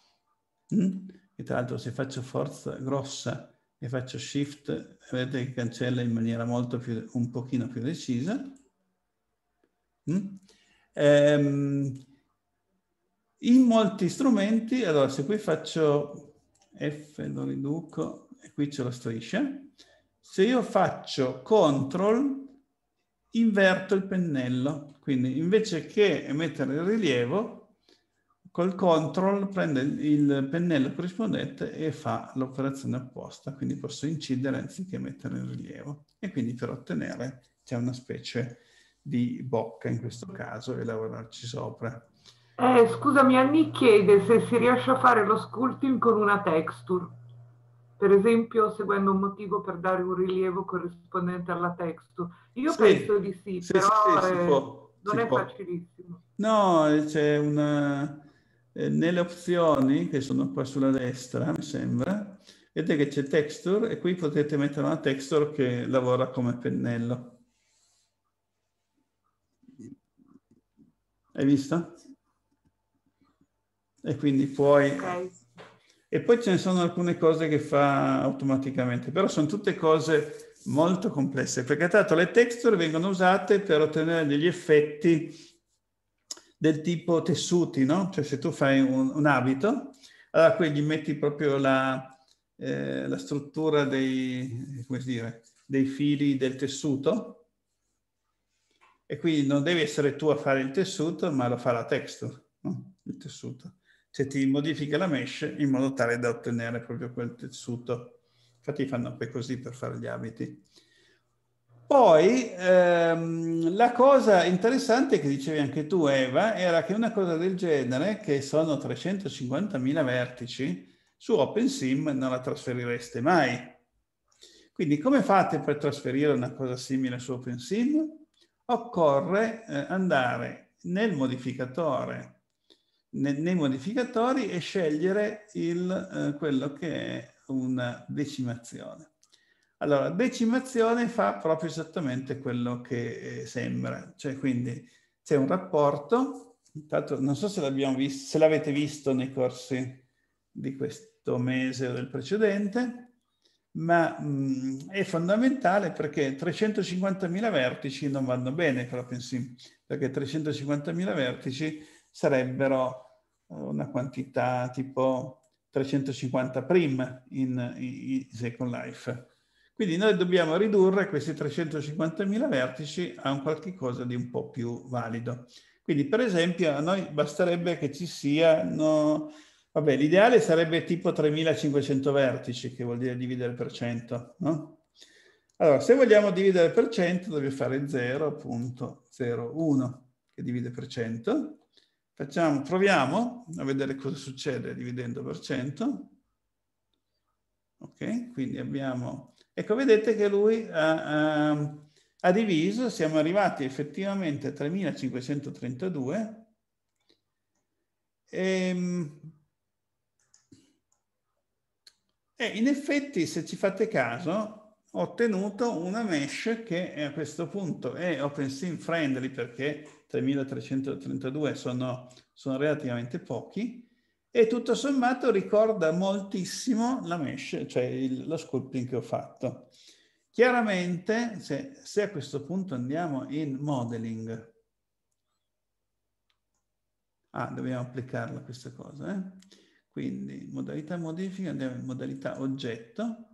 mm? che tra l'altro se faccio forza grossa e faccio Shift, vedete che cancella in maniera molto più, un pochino più decisa. Mm? Ehm, in molti strumenti, allora se qui faccio F lo riduco e qui c'è la striscia. Se io faccio CTRL, inverto il pennello. Quindi invece che mettere il rilievo, col CTRL prende il pennello corrispondente e fa l'operazione apposta. Quindi posso incidere anziché mettere il rilievo. E quindi per ottenere c'è una specie di bocca in questo caso e lavorarci sopra. Eh, scusami, Anni chiede se si riesce a fare lo sculpting con una texture, per esempio seguendo un motivo per dare un rilievo corrispondente alla texture. Io sì, penso di sì, sì però sì, eh, non è può. facilissimo. No, c'è una... Eh, nelle opzioni, che sono qua sulla destra, mi sembra, vedete che c'è texture e qui potete mettere una texture che lavora come pennello. Hai visto? Sì e quindi puoi... Okay. E poi ce ne sono alcune cose che fa automaticamente, però sono tutte cose molto complesse, perché tra l'altro le texture vengono usate per ottenere degli effetti del tipo tessuti, no? Cioè se tu fai un, un abito, allora qui gli metti proprio la, eh, la struttura dei, dire, dei fili del tessuto, e quindi non devi essere tu a fare il tessuto, ma lo fa la texture, no? il tessuto se ti modifica la mesh in modo tale da ottenere proprio quel tessuto. Infatti fanno poi così per fare gli abiti. Poi ehm, la cosa interessante che dicevi anche tu Eva era che una cosa del genere, che sono 350.000 vertici, su OpenSim non la trasferireste mai. Quindi come fate per trasferire una cosa simile su OpenSim? Occorre eh, andare nel modificatore nei modificatori e scegliere il, eh, quello che è una decimazione. Allora, decimazione fa proprio esattamente quello che eh, sembra, cioè quindi c'è un rapporto, intanto non so se l'avete visto, visto nei corsi di questo mese o del precedente, ma mh, mm, è fondamentale perché 350.000 vertici non vanno bene proprio in sì, perché 350.000 vertici sarebbero una quantità tipo 350 prim in, in Second Life. Quindi noi dobbiamo ridurre questi 350.000 vertici a un qualche cosa di un po' più valido. Quindi per esempio a noi basterebbe che ci siano, vabbè l'ideale sarebbe tipo 3.500 vertici, che vuol dire dividere per 100, no? Allora se vogliamo dividere per 100 dobbiamo fare 0.01 che divide per 100, Facciamo, proviamo a vedere cosa succede dividendo per 100. Ok, quindi abbiamo... Ecco, vedete che lui ha, ha, ehm, ha diviso, siamo arrivati effettivamente a 3532. E, ehm, e in effetti, se ci fate caso, ho ottenuto una mesh che a questo punto è OpenSim friendly perché 3.332 sono, sono relativamente pochi, e tutto sommato ricorda moltissimo la mesh, cioè il, lo sculpting che ho fatto. Chiaramente, se, se a questo punto andiamo in modeling, ah, dobbiamo applicarla questa cosa, eh? quindi modalità modifica, andiamo in modalità oggetto,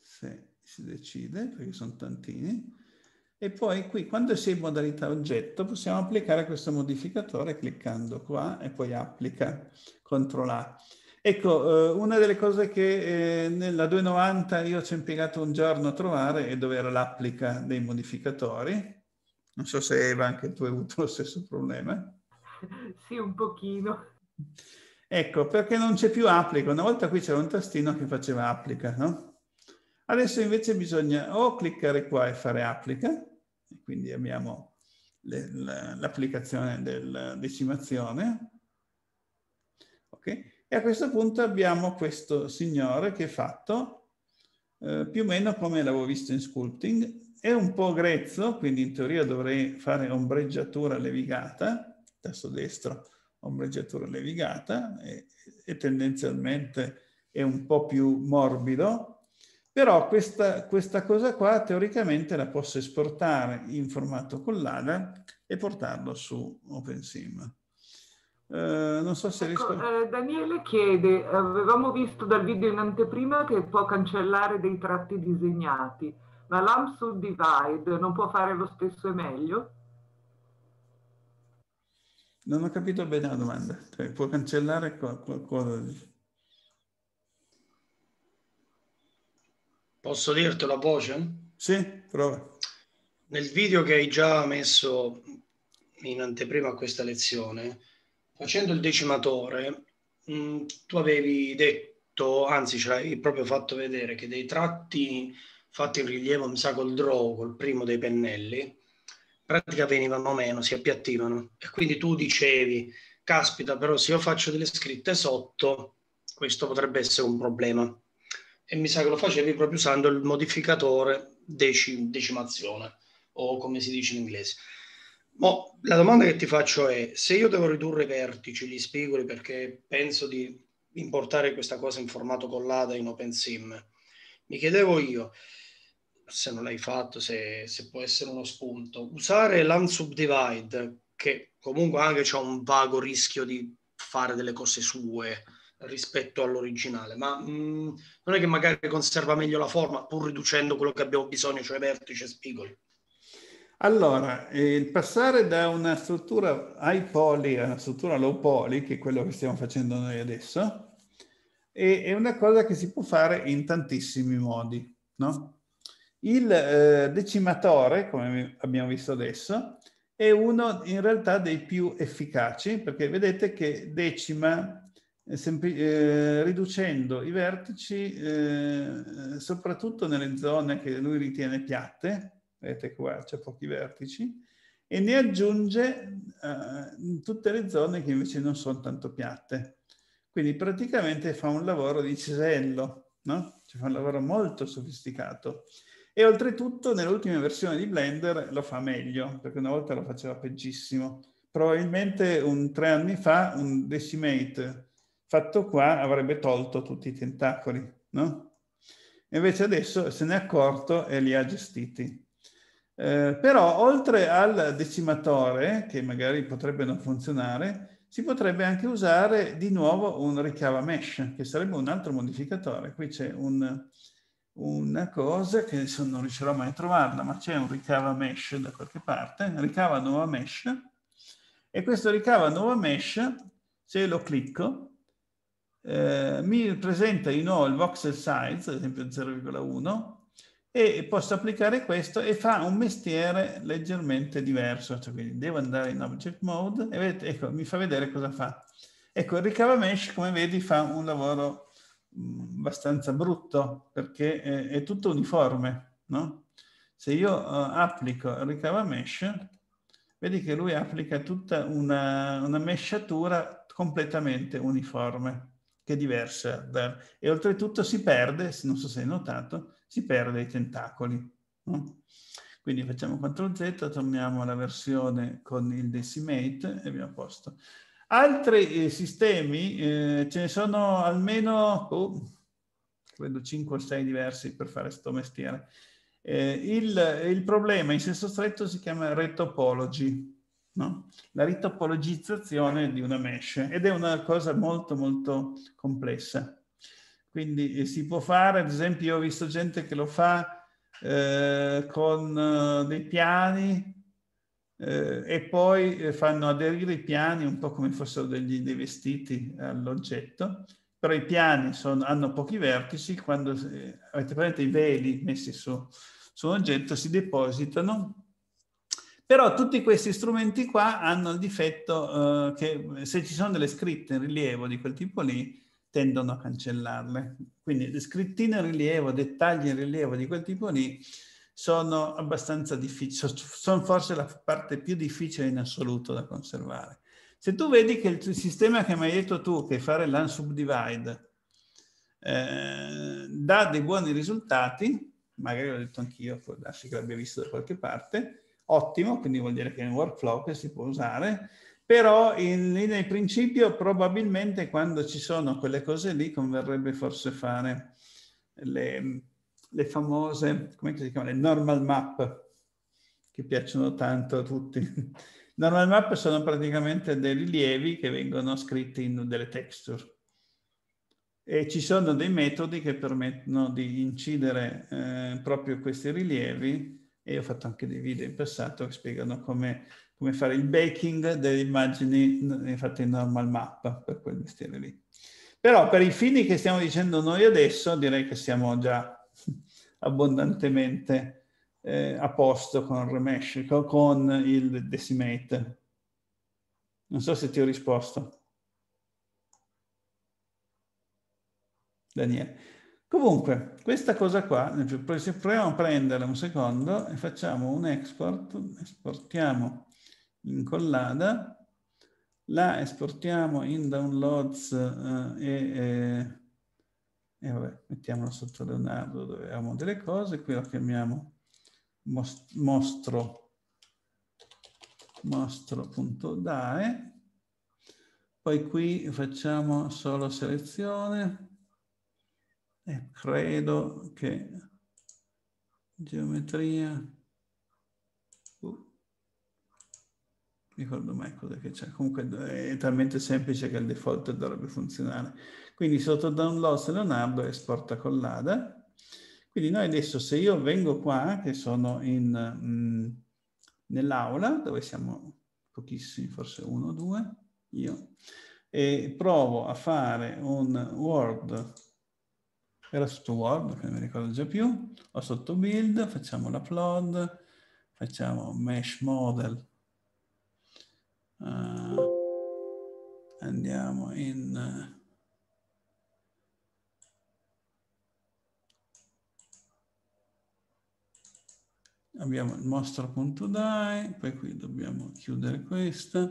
se si decide, perché sono tantini, e poi qui quando si è in modalità oggetto possiamo applicare questo modificatore cliccando qua e poi applica, CTRL A. Ecco, eh, una delle cose che eh, nella 290 io ci ho impiegato un giorno a trovare è dove era l'applica dei modificatori. Non so se Eva anche tu hai avuto lo stesso problema. Sì, un pochino. Ecco, perché non c'è più applica. Una volta qui c'era un tastino che faceva applica, no? Adesso invece bisogna o cliccare qua e fare applica, quindi abbiamo l'applicazione della decimazione, okay? e a questo punto abbiamo questo signore che è fatto eh, più o meno come l'avevo visto in sculpting, è un po' grezzo, quindi in teoria dovrei fare ombreggiatura levigata, tasto destro, ombreggiatura levigata, e, e tendenzialmente è un po' più morbido, però questa, questa cosa qua teoricamente la posso esportare in formato collana e portarlo su OpenSim. Uh, non so se ecco, riesco... eh, Daniele chiede, avevamo visto dal video in anteprima che può cancellare dei tratti disegnati, ma l'AMP divide non può fare lo stesso e meglio? Non ho capito bene la domanda, cioè, può cancellare qualcosa di... Posso dirtelo a voce? Sì, prova. Nel video che hai già messo in anteprima a questa lezione, facendo il decimatore, mh, mm, tu avevi detto, anzi ci hai proprio fatto vedere, che dei tratti fatti in rilievo, mi sa col draw, col primo dei pennelli, in pratica venivano meno, si appiattivano. E quindi tu dicevi, caspita, però se io faccio delle scritte sotto, questo potrebbe essere un problema e mi sa che lo facevi proprio usando il modificatore decim- decimazione o come si dice in inglese. Mo, la domanda che ti faccio è, se io devo ridurre i vertici, gli spigoli, perché penso di importare questa cosa in formato collada in OpenSim, mi chiedevo io, se non l'hai fatto, se, se può essere uno spunto, usare l'unsubdivide, che comunque anche c'è un vago rischio di fare delle cose sue, rispetto all'originale, ma mh, mm, non è che magari conserva meglio la forma pur riducendo quello che abbiamo bisogno, cioè vertice e spigoli. Allora, eh, il passare da una struttura high poly a una struttura low poly, che è quello che stiamo facendo noi adesso, è, è una cosa che si può fare in tantissimi modi. No? Il eh, decimatore, come abbiamo visto adesso, è uno in realtà dei più efficaci, perché vedete che decima eh, riducendo i vertici eh, soprattutto nelle zone che lui ritiene piatte, vedete qua c'è pochi vertici, e ne aggiunge eh, tutte le zone che invece non sono tanto piatte. Quindi praticamente fa un lavoro di cisello, no? Ci cioè fa un lavoro molto sofisticato. E oltretutto nell'ultima versione di Blender lo fa meglio, perché una volta lo faceva peggissimo. Probabilmente un, tre anni fa un Decimate fatto qua avrebbe tolto tutti i tentacoli, no? Invece adesso se n'è accorto e li ha gestiti. Eh, però oltre al decimatore, che magari potrebbe non funzionare, si potrebbe anche usare di nuovo un ricava mesh, che sarebbe un altro modificatore. Qui c'è un, una cosa che adesso non riuscirò mai a trovarla, ma c'è un ricava mesh da qualche parte, ricava nuova mesh, e questo ricava nuova mesh, se lo clicco, eh, mi presenta di nuovo il voxel size, ad esempio 0,1, e posso applicare questo e fa un mestiere leggermente diverso, cioè quindi devo andare in object mode e vedete, ecco, mi fa vedere cosa fa. Ecco, il ricava mesh, come vedi, fa un lavoro mm, abbastanza brutto perché è, tutto uniforme, no? Se io uh, applico ricava mesh, vedi che lui applica tutta una, una mesciatura completamente uniforme che è diversa. Da... E oltretutto si perde, non so se hai notato, si perde i tentacoli. No? Quindi facciamo CTRL Z, torniamo alla versione con il decimate e abbiamo posto. Altri eh, sistemi, eh, ce ne sono almeno, oh, credo 5 o 6 diversi per fare questo mestiere. Eh, il, il, problema in senso stretto si chiama retopology no? la ritopologizzazione di una mesh ed è una cosa molto molto complessa. Quindi eh, si può fare, ad esempio io ho visto gente che lo fa eh, con eh, dei piani eh, e poi eh, fanno aderire i piani un po' come fossero degli, dei vestiti all'oggetto, però i piani sono, hanno pochi vertici, quando eh, avete presente i veli messi su, su un oggetto si depositano però tutti questi strumenti qua hanno il difetto eh, che se ci sono delle scritte in rilievo di quel tipo lì, tendono a cancellarle. Quindi scrittine in rilievo, dettagli in rilievo di quel tipo lì, sono abbastanza difficili, sono forse la parte più difficile in assoluto da conservare. Se tu vedi che il sistema che mi hai detto tu, che fare l'unsubdivide, eh, dà dei buoni risultati, magari l'ho detto anch'io, forse che l'abbia visto da qualche parte, ottimo, quindi vuol dire che è un workflow che si può usare, però in linea di principio probabilmente quando ci sono quelle cose lì converrebbe forse fare le, le famose, come si chiamano, le normal map, che piacciono tanto a tutti. Normal map sono praticamente dei rilievi che vengono scritti in delle texture. E ci sono dei metodi che permettono di incidere eh, proprio questi rilievi e ho fatto anche dei video in passato che spiegano come, come fare il baking delle immagini eh, fatte in normal map per quel mestiere lì. Però per i fini che stiamo dicendo noi adesso direi che siamo già abbondantemente eh, a posto con il remesh, con il decimate. Non so se ti ho risposto. Daniele. Comunque, questa cosa qua, se proviamo a prendere un secondo e facciamo un export, esportiamo in collada, la esportiamo in downloads eh, e, e, vabbè, mettiamola sotto Leonardo dove abbiamo delle cose, qui la chiamiamo most, mostro mostro.dae poi qui facciamo solo selezione e credo che geometria uh, ricordo mai cosa che c'è comunque eh, è talmente semplice che il default dovrebbe funzionare quindi sotto download Leonardo esporta l'ADA. quindi noi adesso se io vengo qua che sono in mm, nell'aula dove siamo pochissimi forse uno o due io e provo a fare un Word era sotto Word, che non mi ricordo già più, o sotto Build, facciamo l'upload, facciamo Mesh Model, uh, andiamo in... Uh, abbiamo il mostra.dai, poi qui dobbiamo chiudere questa,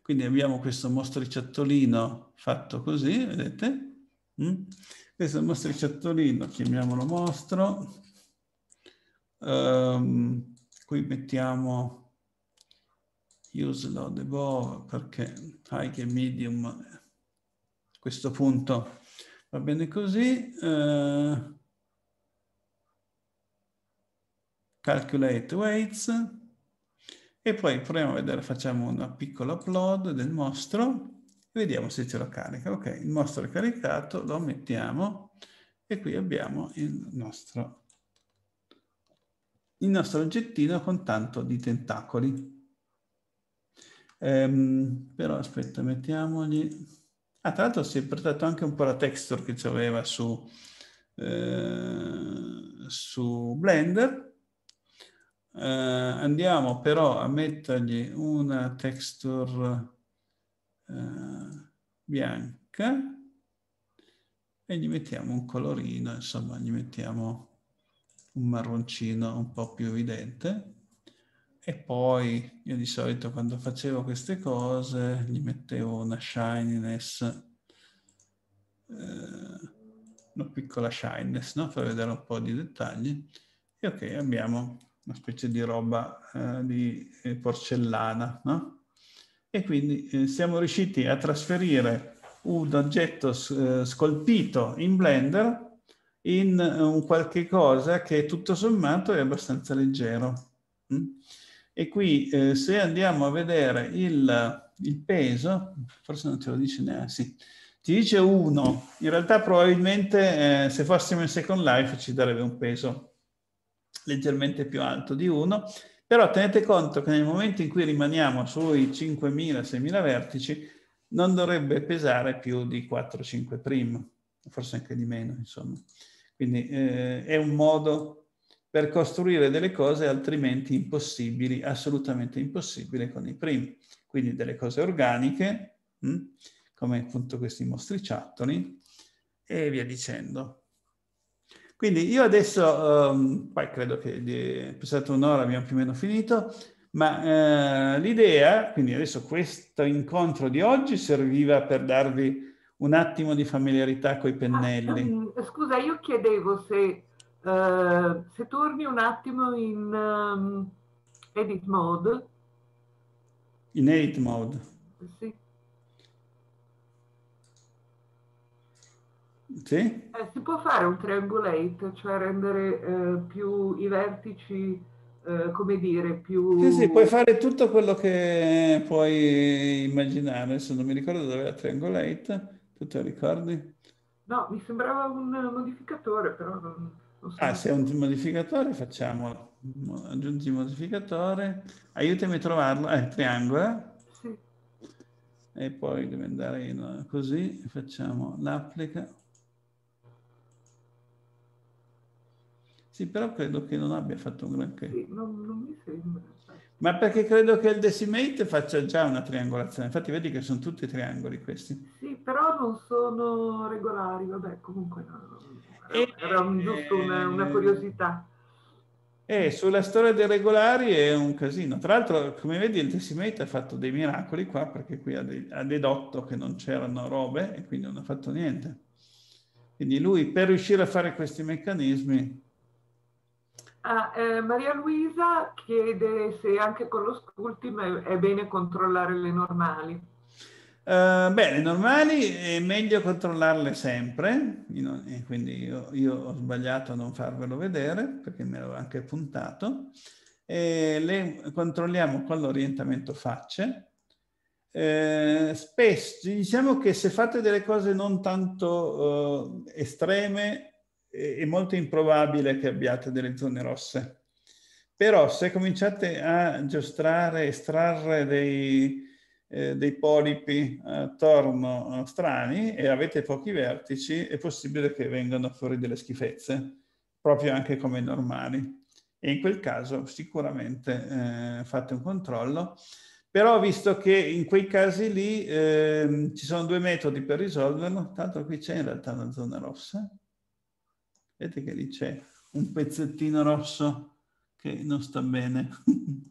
quindi abbiamo questo mostriciattolino fatto così, vedete? Mm? Questo è il mostriciattolino, chiamiamolo mostro. Um, qui mettiamo use load above perché high e medium a questo punto va bene così. Uh, calculate weights e poi proviamo a vedere, facciamo una piccola upload del mostro Vediamo se ce lo carica. Ok, il mostro è caricato, lo mettiamo e qui abbiamo il nostro, il nostro oggettino con tanto di tentacoli. Ehm, però aspetta, mettiamogli... Ah, tra l'altro si è portato anche un po' la texture che c'aveva su, eh, su Blender. Eh, andiamo però a mettergli una texture eh, bianca e gli mettiamo un colorino, insomma gli mettiamo un marroncino un po' più evidente e poi io di solito quando facevo queste cose gli mettevo una shininess, eh, una piccola shininess, no? per vedere un po' di dettagli e ok abbiamo una specie di roba eh, di eh, porcellana, no? e quindi eh, siamo riusciti a trasferire un oggetto eh, scolpito in Blender in eh, un qualche cosa che tutto sommato è abbastanza leggero. Mm? E qui eh, se andiamo a vedere il, il, peso, forse non te lo dice neanche, sì, ti dice 1, in realtà probabilmente eh, se fossimo in Second Life ci darebbe un peso leggermente più alto di 1 però tenete conto che nel momento in cui rimaniamo sui 5.000-6.000 vertici, non dovrebbe pesare più di 4-5 prim, forse anche di meno, insomma. Quindi eh, è un modo per costruire delle cose altrimenti impossibili, assolutamente impossibili con i prim. Quindi delle cose organiche, mh, hm, come appunto questi mostriciattoli, e via dicendo. Quindi io adesso, um, poi credo che di, passata un'ora abbiamo più o meno finito, ma eh, l'idea, quindi adesso questo incontro di oggi serviva per darvi un attimo di familiarità con i pennelli. Ah, scusa, io chiedevo se, eh, se torni un attimo in um, edit mode. In edit mode? Sì. Sì? Eh, si può fare un triangulate, cioè rendere eh, più i vertici, eh, come dire, più... Sì, sì, puoi fare tutto quello che puoi immaginare. Adesso non mi ricordo dove era triangulate, tu te lo ricordi? No, mi sembrava un modificatore, però non, non so. Ah, se è un modificatore facciamolo. Aggiungi modificatore. Aiutami a trovarlo. Eh, triangola. Eh. Sì. E poi deve andare in, così. Facciamo l'applica. Sì, però credo che non abbia fatto un granché. Sì, non, non, mi sembra. Ma perché credo che il decimate faccia già una triangolazione. Infatti vedi che sono tutti triangoli questi. Sì, però non sono regolari. Vabbè, comunque no, e, eh, era un, eh, giusto una, eh, una curiosità. Eh, sulla storia dei regolari è un casino. Tra l'altro, come vedi, il decimate ha fatto dei miracoli qua, perché qui ha, dei, ha dedotto che non c'erano robe e quindi non ha fatto niente. Quindi lui, per riuscire a fare questi meccanismi, Ah, eh, Maria Luisa chiede se anche con lo Scultim è bene controllare le normali. Uh, beh, le normali è meglio controllarle sempre, io, quindi io, io, ho sbagliato a non farvelo vedere perché me l'ho anche puntato. E le controlliamo con l'orientamento facce. Eh, spesso diciamo che se fate delle cose non tanto uh, estreme è molto improbabile che abbiate delle zone rosse. Però se cominciate a giostrare, estrarre dei, eh, dei polipi eh, attorno eh, strani e avete pochi vertici, è possibile che vengano fuori delle schifezze, proprio anche come normali. E in quel caso sicuramente eh, fate un controllo. Però visto che in quei casi lì ehm, ci sono due metodi per risolverlo, tanto qui c'è in realtà una zona rossa, Vedete che lì c'è un pezzettino rosso che non sta bene.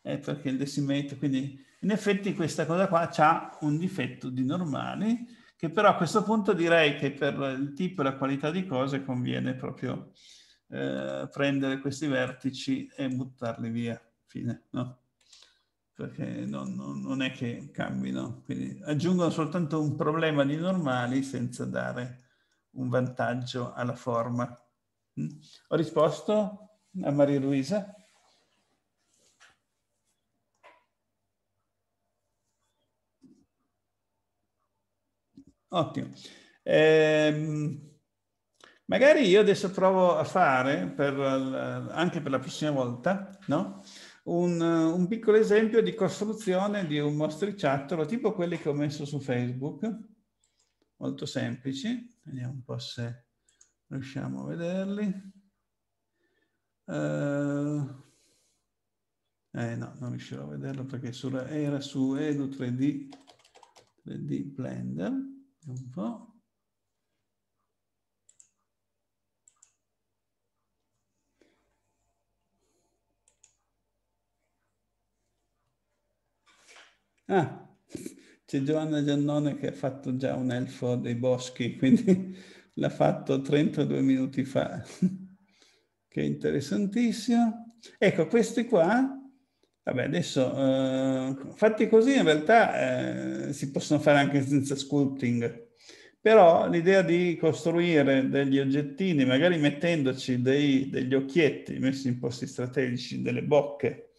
è perché il decimetro, quindi in effetti questa cosa qua ha un difetto di normali, che però a questo punto direi che per il tipo e la qualità di cose conviene proprio eh, prendere questi vertici e buttarli via, fine, no? Perché non, non, non è che cambino, quindi aggiungono soltanto un problema di normali senza dare un vantaggio alla forma. Mm. Ho risposto a Maria Luisa? Ottimo. Eh, magari io adesso provo a fare, per, anche per la prossima volta, no? un, un, piccolo esempio di costruzione di un mostriciattolo, tipo quelli che ho messo su Facebook, molto semplici. Vediamo un po' se riusciamo a vederli. Uh, eh no, non riuscirò a vederlo perché sulla, era su Edu 3D, 3D Blender. Vediamo un po'. Ah, c'è Giovanna Giannone che ha fatto già un elfo dei boschi, quindi l'ha fatto 32 minuti fa, che interessantissimo. Ecco, questi qua, vabbè adesso, eh, fatti così in realtà eh, si possono fare anche senza sculpting, però l'idea di costruire degli oggettini, magari mettendoci dei, degli occhietti messi in posti strategici, delle bocche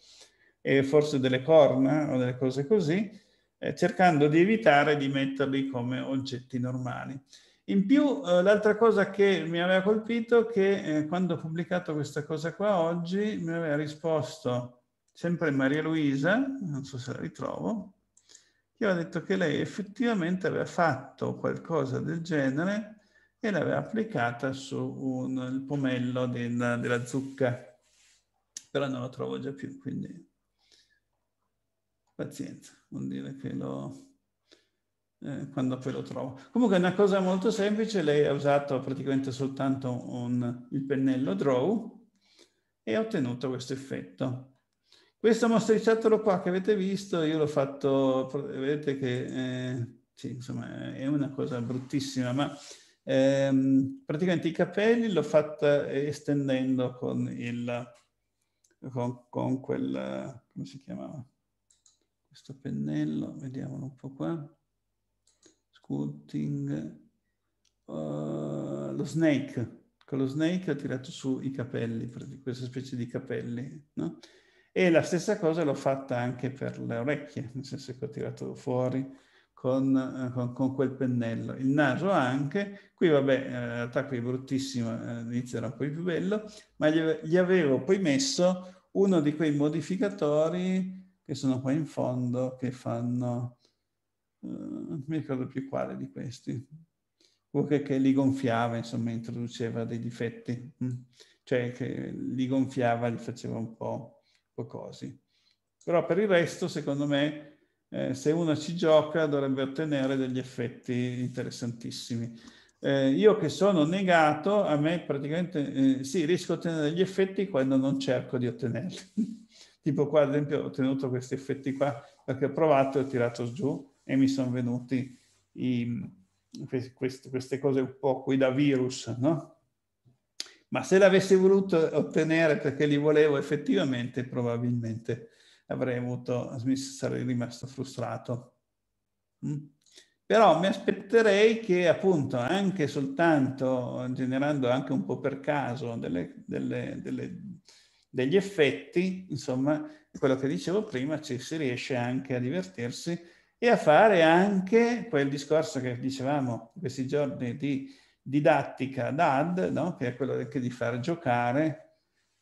e forse delle corna o delle cose così, eh, cercando di evitare di metterli come oggetti normali. In più, eh, l'altra cosa che mi aveva colpito è che eh, quando ho pubblicato questa cosa qua oggi, mi aveva risposto sempre Maria Luisa, non so se la ritrovo, che aveva detto che lei effettivamente aveva fatto qualcosa del genere e l'aveva applicata su un, il pomello della, della zucca. Però non la trovo già più, quindi pazienza, vuol dire che lo... Eh, quando poi lo trovo. Comunque è una cosa molto semplice, lei ha usato praticamente soltanto un, il pennello draw e ha ottenuto questo effetto. Questo mostriciattolo qua che avete visto, io l'ho fatto, vedete che eh, sì, insomma, è una cosa bruttissima, ma ehm, praticamente i capelli l'ho fatta estendendo con il, con, con quel, come si chiamava? questo pennello, vediamolo un po' qua, sculting, uh, eh, lo snake, con lo snake ho tirato su i capelli, questa specie di capelli, no? E la stessa cosa l'ho fatta anche per le orecchie, nel senso che ho tirato fuori con, eh, con, con quel pennello. Il naso anche, qui vabbè, eh, in realtà qui è bruttissimo, all'inizio era un po' più bello, ma gli, avevo poi messo uno di quei modificatori che sono qua in fondo, che fanno, eh, non mi ricordo più quale di questi, quello che, che li gonfiava, insomma, introduceva dei difetti, mh? Mm. cioè che li gonfiava, li faceva un po', un po così. Però per il resto, secondo me, eh, se uno ci gioca dovrebbe ottenere degli effetti interessantissimi. Eh, io che sono negato, a me praticamente eh, sì, riesco a ottenere degli effetti quando non cerco di ottenerli. Tipo qua ad esempio ho ottenuto questi effetti qua perché ho provato e ho tirato giù e mi sono venuti i, queste, queste cose un po' qui da virus, no? Ma se l'avessi voluto ottenere perché li volevo effettivamente, probabilmente avrei avuto, sarei rimasto frustrato. Mm? Però mi aspetterei che appunto anche soltanto generando anche un po' per caso delle, delle, delle degli effetti, insomma, quello che dicevo prima, ci si riesce anche a divertirsi e a fare anche quel discorso che dicevamo questi giorni di didattica DAD, no? che è quello anche di far giocare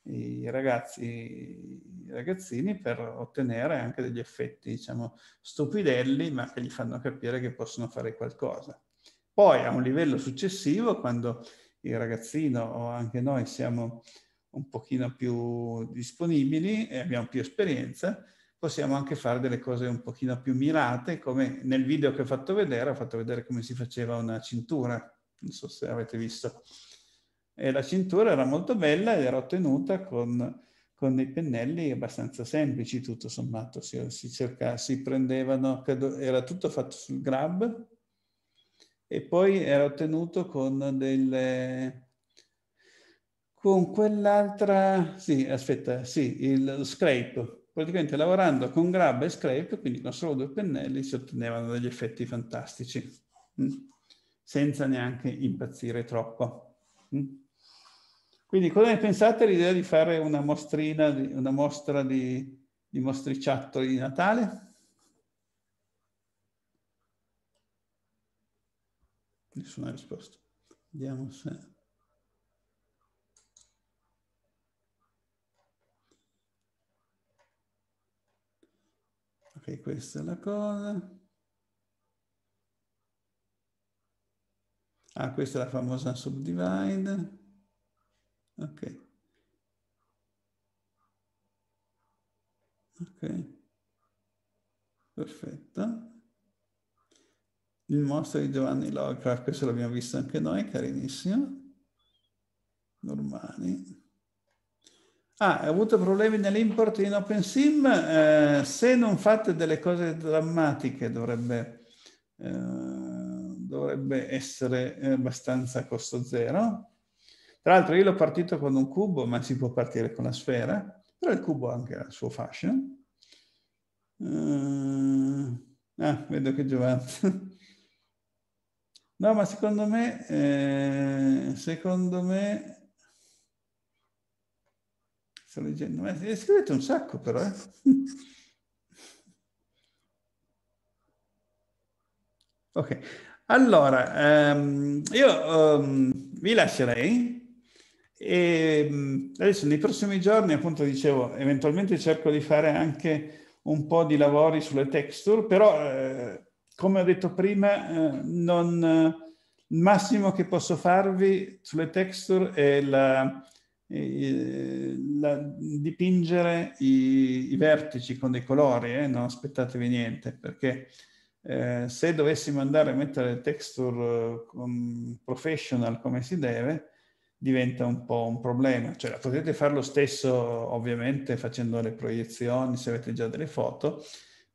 i ragazzi, i ragazzini per ottenere anche degli effetti, diciamo, stupidelli, ma che gli fanno capire che possono fare qualcosa. Poi a un livello successivo, quando il ragazzino o anche noi siamo un pochino più disponibili e abbiamo più esperienza, possiamo anche fare delle cose un pochino più mirate, come nel video che ho fatto vedere, ho fatto vedere come si faceva una cintura, non so se avete visto. E la cintura era molto bella ed era ottenuta con, con dei pennelli abbastanza semplici, tutto sommato. Si, si, cerca, si prendevano, era tutto fatto sul grab e poi era ottenuto con delle con quell'altra, sì, aspetta, sì, il scrape. Praticamente lavorando con grab e scrape, quindi con solo due pennelli, si ottenevano degli effetti fantastici, mm, senza neanche impazzire troppo. Mm. Quindi cosa ne pensate l'idea di fare una mostrina, una mostra di, di mostriciattoli di Natale? Nessuna risposta. Vediamo se... Ok, questa è la cosa. Ah, questa è la famosa subdivide. Ok. Ok. Perfetto. Il mostro di Giovanni Lovecraft, questo l'abbiamo visto anche noi, carinissimo. Normali. Ah, ho avuto problemi nell'import in OpenSim. Eh, se non fate delle cose drammatiche dovrebbe, eh, dovrebbe essere eh, abbastanza a costo zero. Tra l'altro io l'ho partito con un cubo, ma si può partire con la sfera, però il cubo ha anche il suo fascio. Eh, ah, vedo che Giovanni... No, ma secondo me, eh, secondo me sto leggendo, ma ne scrivete un sacco però, eh? ok, allora, um, io um, vi lascerei e ehm, adesso nei prossimi giorni, appunto dicevo, eventualmente cerco di fare anche un po' di lavori sulle texture, però eh, come ho detto prima, eh, non, eh, il massimo che posso farvi sulle texture è la, eh, la, dipingere i, i, vertici con dei colori, eh, non aspettatevi niente, perché eh, se dovessimo andare a mettere texture um, professional come si deve, diventa un po' un problema. Cioè, potete fare lo stesso ovviamente facendo le proiezioni, se avete già delle foto,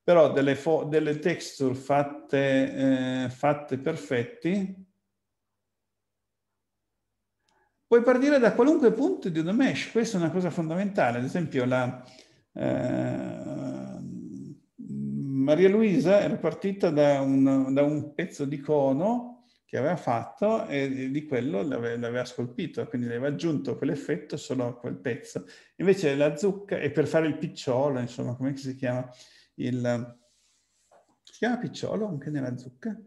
però delle, fo delle texture fatte, eh, fatte perfetti Puoi partire da qualunque punto di una mesh, questa è una cosa fondamentale. Ad esempio, la, eh, Maria Luisa era partita da un, da un, pezzo di cono che aveva fatto e di quello l'aveva, l'aveva scolpito, quindi aveva aggiunto quell'effetto solo a quel pezzo. Invece la zucca, e per fare il picciolo, insomma, come si chiama? Il, si chiama picciolo anche nella zucca?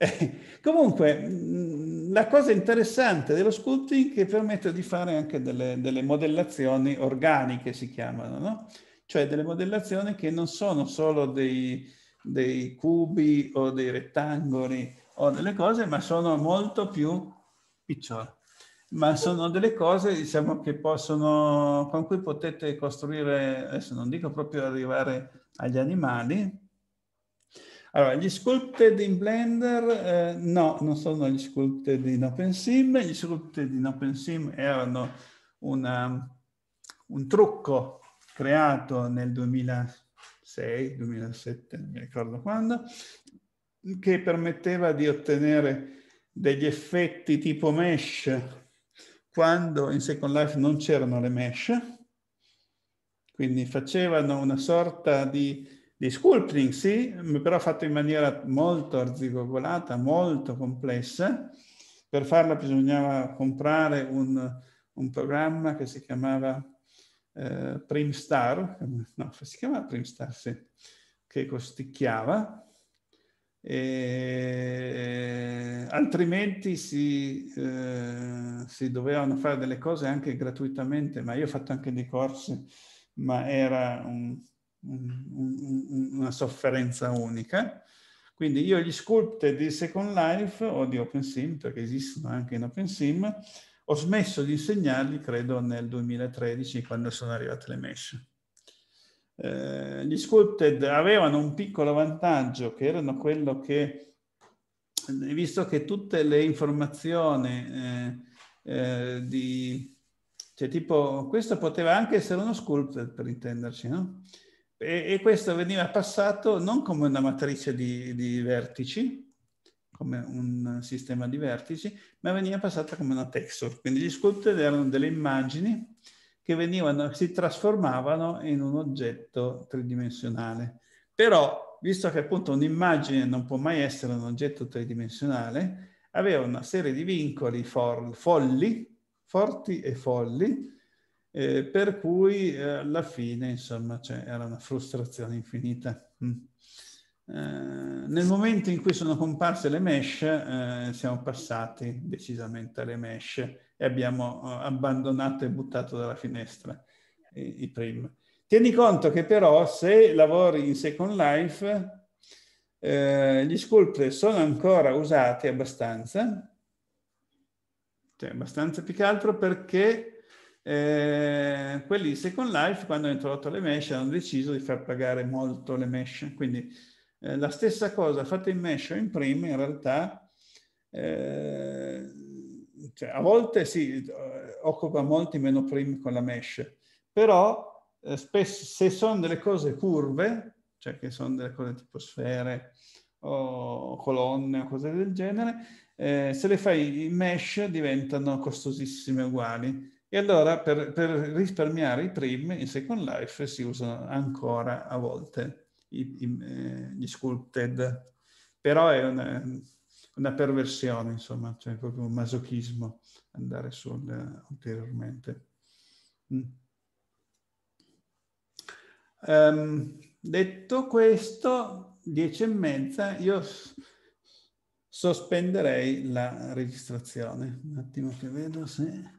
Comunque, mm, la cosa interessante dello sculpting è che permette di fare anche delle, delle modellazioni organiche, si chiamano, no? Cioè delle modellazioni che non sono solo dei, dei cubi o dei rettangoli o delle cose, ma sono molto più piccole. Ma sono delle cose, diciamo, che possono, con cui potete costruire, adesso non dico proprio arrivare agli animali, allora, gli sculpted in Blender, eh, no, non sono gli sculpted in OpenSim, gli sculpted in OpenSim erano una, un trucco creato nel 2006, 2007, non mi ricordo quando, che permetteva di ottenere degli effetti tipo mesh quando in Second Life non c'erano le mesh, quindi facevano una sorta di di sculpting, sì, però fatto in maniera molto arzigogolata, molto complessa. Per farla bisognava comprare un, un programma che si chiamava eh, Primstar, no, si chiamava Primstar, sì, che costicchiava, e, eh, altrimenti si, eh, si, dovevano fare delle cose anche gratuitamente, ma io ho fatto anche dei corsi, ma era un, un, un, una sofferenza unica. Quindi io gli sculpted di Second Life o di OpenSim, perché esistono anche in OpenSim, ho smesso di insegnarli, credo, nel 2013, quando sono arrivate le mesh. Eh, gli sculpted avevano un piccolo vantaggio, che erano quello che, eh, visto che tutte le informazioni eh, eh, di... Cioè, tipo, questo poteva anche essere uno sculpted, per intenderci, no? E, e, questo veniva passato non come una matrice di, di vertici, come un sistema di vertici, ma veniva passata come una texture. Quindi gli sculpted erano delle immagini che venivano, si trasformavano in un oggetto tridimensionale. Però, visto che appunto un'immagine non può mai essere un oggetto tridimensionale, aveva una serie di vincoli for, folli, forti e folli, eh, per cui eh, alla fine, insomma, cioè, era una frustrazione infinita. Mm. Eh, nel momento in cui sono comparse le mesh, eh, siamo passati decisamente alle mesh e abbiamo eh, abbandonato e buttato dalla finestra i, i prim. Tieni conto che però se lavori in Second Life, eh, gli sculpture sono ancora usati abbastanza, cioè abbastanza più che altro perché eh, quelli di Second Life, quando hanno introdotto le mesh, hanno deciso di far pagare molto le mesh. Quindi eh, la stessa cosa fatta in mesh o in prima, in realtà, eh, cioè, a volte si sì, eh, occupa molti meno primi con la mesh, però eh, spesso se sono delle cose curve, cioè che sono delle cose tipo sfere o colonne o cose del genere, se le fai in mesh diventano costosissime uguali e allora per, per risparmiare i prim in Second Life si usano ancora a volte i, i, eh, gli sculpted, però è una, una perversione, insomma, cioè proprio un masochismo andare sul ulteriormente. Mm. Um, detto questo, dieci e mezza, io sospenderei la registrazione. Un attimo che vedo se...